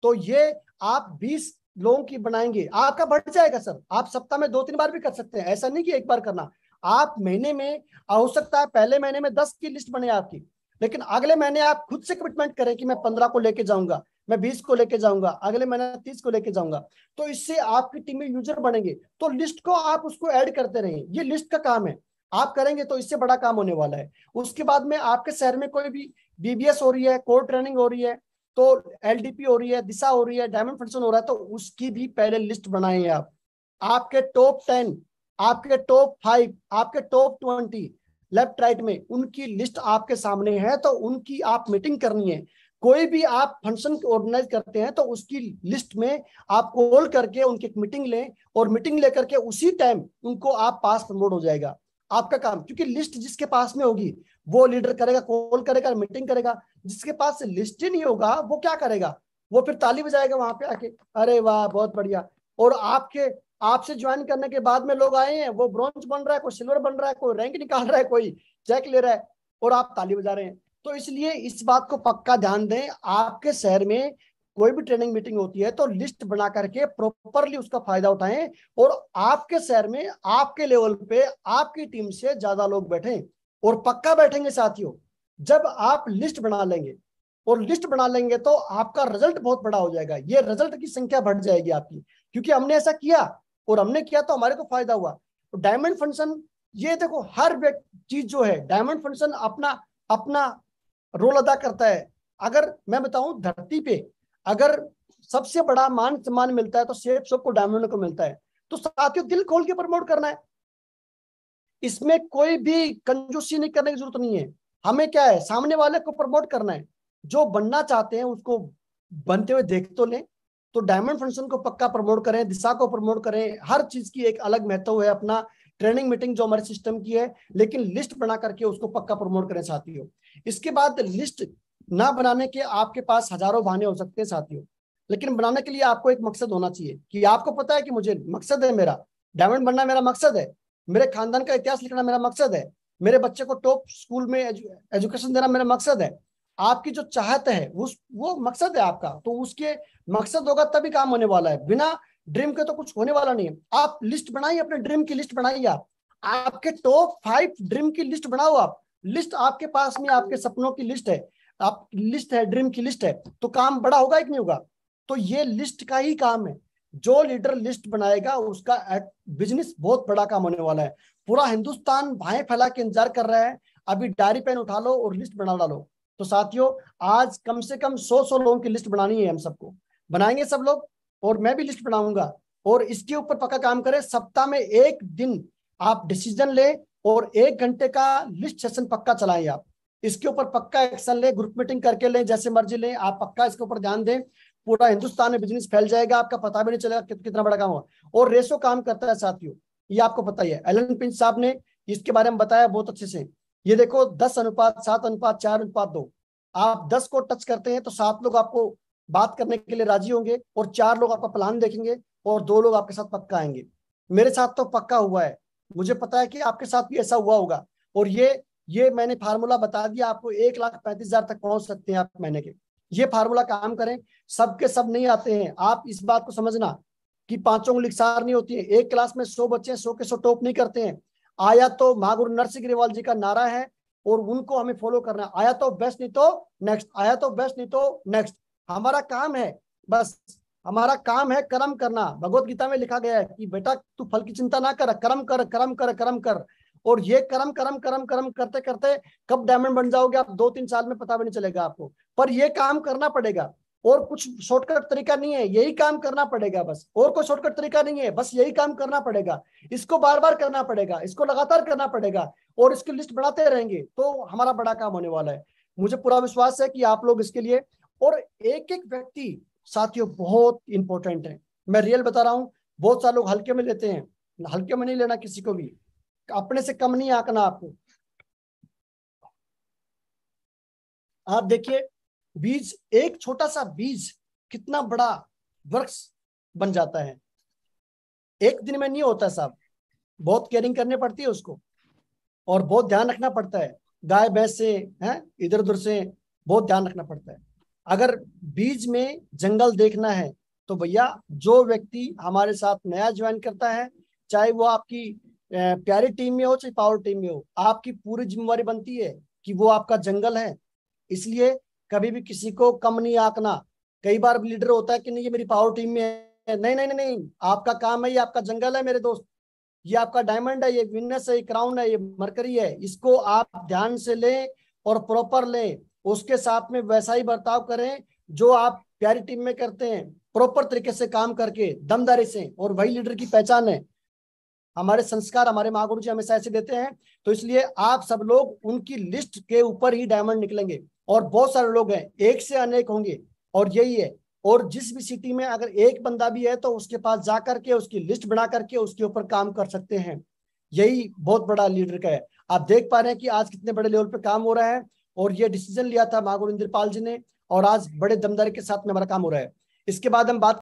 तो ये आप 20 लोगों की बनाएंगे आपका बढ़ जाएगा सर आप सप्ताह में दो तीन बार भी कर सकते हैं ऐसा नहीं कि एक बार करना आप महीने में हो सकता है पहले महीने में दस की लिस्ट बने आपकी लेकिन अगले महीने आप खुद से कमिटमेंट करें कि मैं पंद्रह को लेके जाऊंगा मैं बीस को लेके जाऊंगा अगले महीने तीस को लेके जाऊंगा तो इससे आपकी टीम में यूजर बनेंगे तो लिस्ट को आप उसको ऐड करते रहें ये लिस्ट का काम है आप करेंगे तो इससे बड़ा काम होने वाला है उसके बाद में आपके शहर में कोई भी बीबीएस हो रही है कोर ट्रेनिंग हो रही है तो एलडीपी हो रही है दिशा हो रही है डायमंड फंक्शन हो रहा है तो उसकी भी पहले लिस्ट बनाए आप आपके टॉप टेन आपके टॉप फाइव आपके टॉप ट्वेंटी लेफ्ट राइट में उनकी लिस्ट आपके सामने है तो उनकी आप मीटिंग करनी है कोई भी आप फंक्शन ऑर्गेनाइज करते हैं तो उसकी लिस्ट में आप कॉल करके उनकी एक मीटिंग लें और मीटिंग लेकर के उसी टाइम उनको आप पास प्रमोट हो जाएगा आपका काम क्योंकि लिस्ट जिसके पास में होगी वो लीडर करेगा कॉल करेगा मीटिंग करेगा जिसके पास लिस्ट ही नहीं होगा वो क्या करेगा वो फिर ताली बजाएगा वहां पे आके अरे वाह बहुत बढ़िया और आपके आपसे ज्वाइन करने के बाद में लोग आए हैं वो ब्रॉन्ज बन रहा है कोई सिल्वर बन रहा है कोई रैंक निकाल रहा है कोई चेक ले रहा है और आप ताली बजा रहे हैं तो इसलिए इस बात को पक्का ध्यान दें आपके शहर में कोई भी ट्रेनिंग मीटिंग होती है तो लिस्ट बना करके प्रॉपरली उसका फायदा उठाएं और आपके शहर में आपके लेवल पे आपकी टीम से ज्यादा लोग बैठे और पक्का बैठेंगे साथियों जब आप लिस्ट बना लेंगे और लिस्ट बना लेंगे तो आपका रिजल्ट बहुत बड़ा हो जाएगा ये रिजल्ट की संख्या बढ़ जाएगी आपकी क्योंकि हमने ऐसा किया और हमने किया तो हमारे को फायदा हुआ तो डायमंड फंक्शन ये देखो हर चीज जो है डायमंड फंक्शन अपना अपना रोल अदा करता है अगर मैं बताऊं धरती पे अगर सबसे बड़ा मान सम्मान मिलता है तो सेफ सबको डायमंड को मिलता है तो साथियों दिल खोल के प्रमोट करना है इसमें कोई भी कंजूसी नहीं करने की जरूरत नहीं है हमें क्या है सामने वाले को प्रमोट करना है जो बनना चाहते हैं उसको बनते हुए देख तो लें तो डायमंड फंक्शन को पक्का प्रमोट करें दिशा को प्रमोट करें हर चीज की एक अलग महत्व है अपना ट्रेनिंग मीटिंग जो हमारे सिस्टम की है लेकिन लिस्ट बना करके उसको पक्का प्रमोट करें साथियों इसके बाद लिस्ट ना बनाने के आपके पास हजारों बहाने हो सकते हैं साथियों लेकिन बनाने के लिए आपको एक मकसद होना चाहिए कि आपको पता है कि मुझे मकसद है मेरा डायमंड बनना मेरा मकसद है मेरे खानदान का इतिहास लिखना मेरा मकसद है मेरे बच्चे को टॉप स्कूल में एजु, एजुकेशन देना मेरा मकसद है आपकी जो चाहत है उस वो मकसद है आपका तो उसके मकसद होगा तभी काम होने वाला है बिना ड्रीम के तो कुछ होने वाला नहीं है आप लिस्ट बनाइए अपने ड्रीम की लिस्ट बनाइए आप आपके टॉप फाइव ड्रीम की लिस्ट बनाओ आप लिस्ट आपके पास में आपके सपनों की लिस्ट है आप लिस्ट है ड्रीम की लिस्ट है तो काम बड़ा होगा कि नहीं होगा तो ये लिस्ट का ही काम है जो लीडर लिस्ट बनाएगा उसका बिजनेस बहुत बड़ा काम होने वाला है पूरा हिंदुस्तान भाई फैला के इंतजार कर रहा है अभी डायरी पेन उठा लो और लिस्ट बना डालो तो साथियों आज कम से कम सौ सौ लोगों की लिस्ट बनानी है हम सबको बनाएंगे सब लोग और मैं भी लिस्ट बनाऊंगा और इसके ऊपर पक्का काम करें सप्ताह में एक दिन आप डिसीजन ले और एक घंटे का लिस्ट सेशन पक्का चलाएं आप इसके ऊपर पक्का एक्शन लें ग्रुप मीटिंग करके लें जैसे मर्जी लें आप पक्का इसके ऊपर ध्यान दें पूरा हिंदुस्तान में बिजनेस फैल जाएगा आपका पता भी नहीं चलेगा कितना बड़ा काम हुआ और रेशो काम करता है साथियों ये आपको पता ही है एलन पिंच साहब ने इसके बारे में बताया बहुत अच्छे से ये देखो दस अनुपात सात अनुपात चार अनुपात दो आप दस को टच करते हैं तो सात लोग आपको बात करने के लिए राजी होंगे और चार लोग आपका प्लान देखेंगे और दो लोग आपके साथ पक्का आएंगे मेरे साथ तो पक्का हुआ है मुझे पता है कि आपके साथ भी ऐसा हुआ होगा और ये ये मैंने फार्मूला बता दिया आपको एक लाख पैंतीस हजार तक पहुंच सकते हैं आप महीने के ये फार्मूला काम करें सबके सब नहीं आते हैं आप इस बात को समझना कि पांचों उंगली नहीं होती है एक क्लास में सौ बच्चे सौ के सौ टॉप नहीं करते हैं आया तो महागुरु नरसिंह जी का नारा है और उनको हमें फॉलो करना है आया तो बेस्ट नहीं तो नेक्स्ट आया तो बेस्ट नहीं तो नेक्स्ट हमारा काम है बस हमारा काम है कर्म करना भगवत गीता में लिखा गया है कि बेटा तू फल की चिंता ना कर कर्म कर कर्म कर कर्म कर और ये कर्म कर्म कर्म कर्म करते करते कब डायमंड बन जाओगे आप दो तीन साल में पता भी नहीं चलेगा आपको पर ये काम करना पड़ेगा और कुछ शॉर्टकट तरीका नहीं है यही काम करना पड़ेगा बस और कोई शॉर्टकट तरीका नहीं है बस यही काम करना पड़ेगा इसको बार बार करना पड़ेगा इसको लगातार करना पड़ेगा और इसकी लिस्ट बढ़ाते रहेंगे तो हमारा बड़ा काम होने वाला है मुझे पूरा विश्वास है कि आप लोग इसके लिए और एक एक व्यक्ति साथियों बहुत इंपॉर्टेंट है मैं रियल बता रहा हूँ बहुत सारे लोग हल्के में लेते हैं हल्के में नहीं लेना किसी को भी अपने से कम नहीं आंकना आपको आप देखिए बीज एक छोटा सा बीज कितना बड़ा वृक्ष बन जाता है एक दिन में नहीं होता साहब बहुत केयरिंग करनी पड़ती है उसको और बहुत ध्यान रखना पड़ता है गाय भैंस से है इधर उधर से बहुत ध्यान रखना पड़ता है अगर बीज में जंगल देखना है तो भैया जो व्यक्ति हमारे साथ नया ज्वाइन करता है चाहे वो आपकी प्यारी टीम में हो चाहे पावर टीम में हो आपकी पूरी जिम्मेवारी बनती है कि वो आपका जंगल है इसलिए कभी भी किसी को कम नहीं आंकना कई बार लीडर होता है कि नहीं ये मेरी पावर टीम में है नहीं नहीं नहीं नहीं आपका काम है ये आपका जंगल है मेरे दोस्त ये आपका डायमंड है ये विनस है ये क्राउन है ये मरकरी है इसको आप ध्यान से लें और प्रॉपर लें उसके साथ में वैसा ही बर्ताव करें जो आप प्यारी टीम में करते हैं प्रॉपर तरीके से काम करके दमदारी से और वही लीडर की पहचान है हमारे संस्कार हमारे महागुरु जी हमेशा ऐसे देते हैं तो इसलिए आप सब लोग उनकी लिस्ट के ऊपर ही डायमंड निकलेंगे और बहुत सारे लोग हैं एक से अनेक होंगे और यही है और जिस भी सिटी में अगर एक बंदा भी है तो उसके पास जा करके उसकी लिस्ट बना करके उसके ऊपर काम कर सकते हैं यही बहुत बड़ा लीडर का है आप देख पा रहे हैं कि आज कितने बड़े लेवल पे काम हो रहा है और ये डिसीजन लिया था मागुर इंद्रपाल जी ने और आज बड़े दमदारी के साथ में हमारा काम हो रहा है इसके बाद हम बात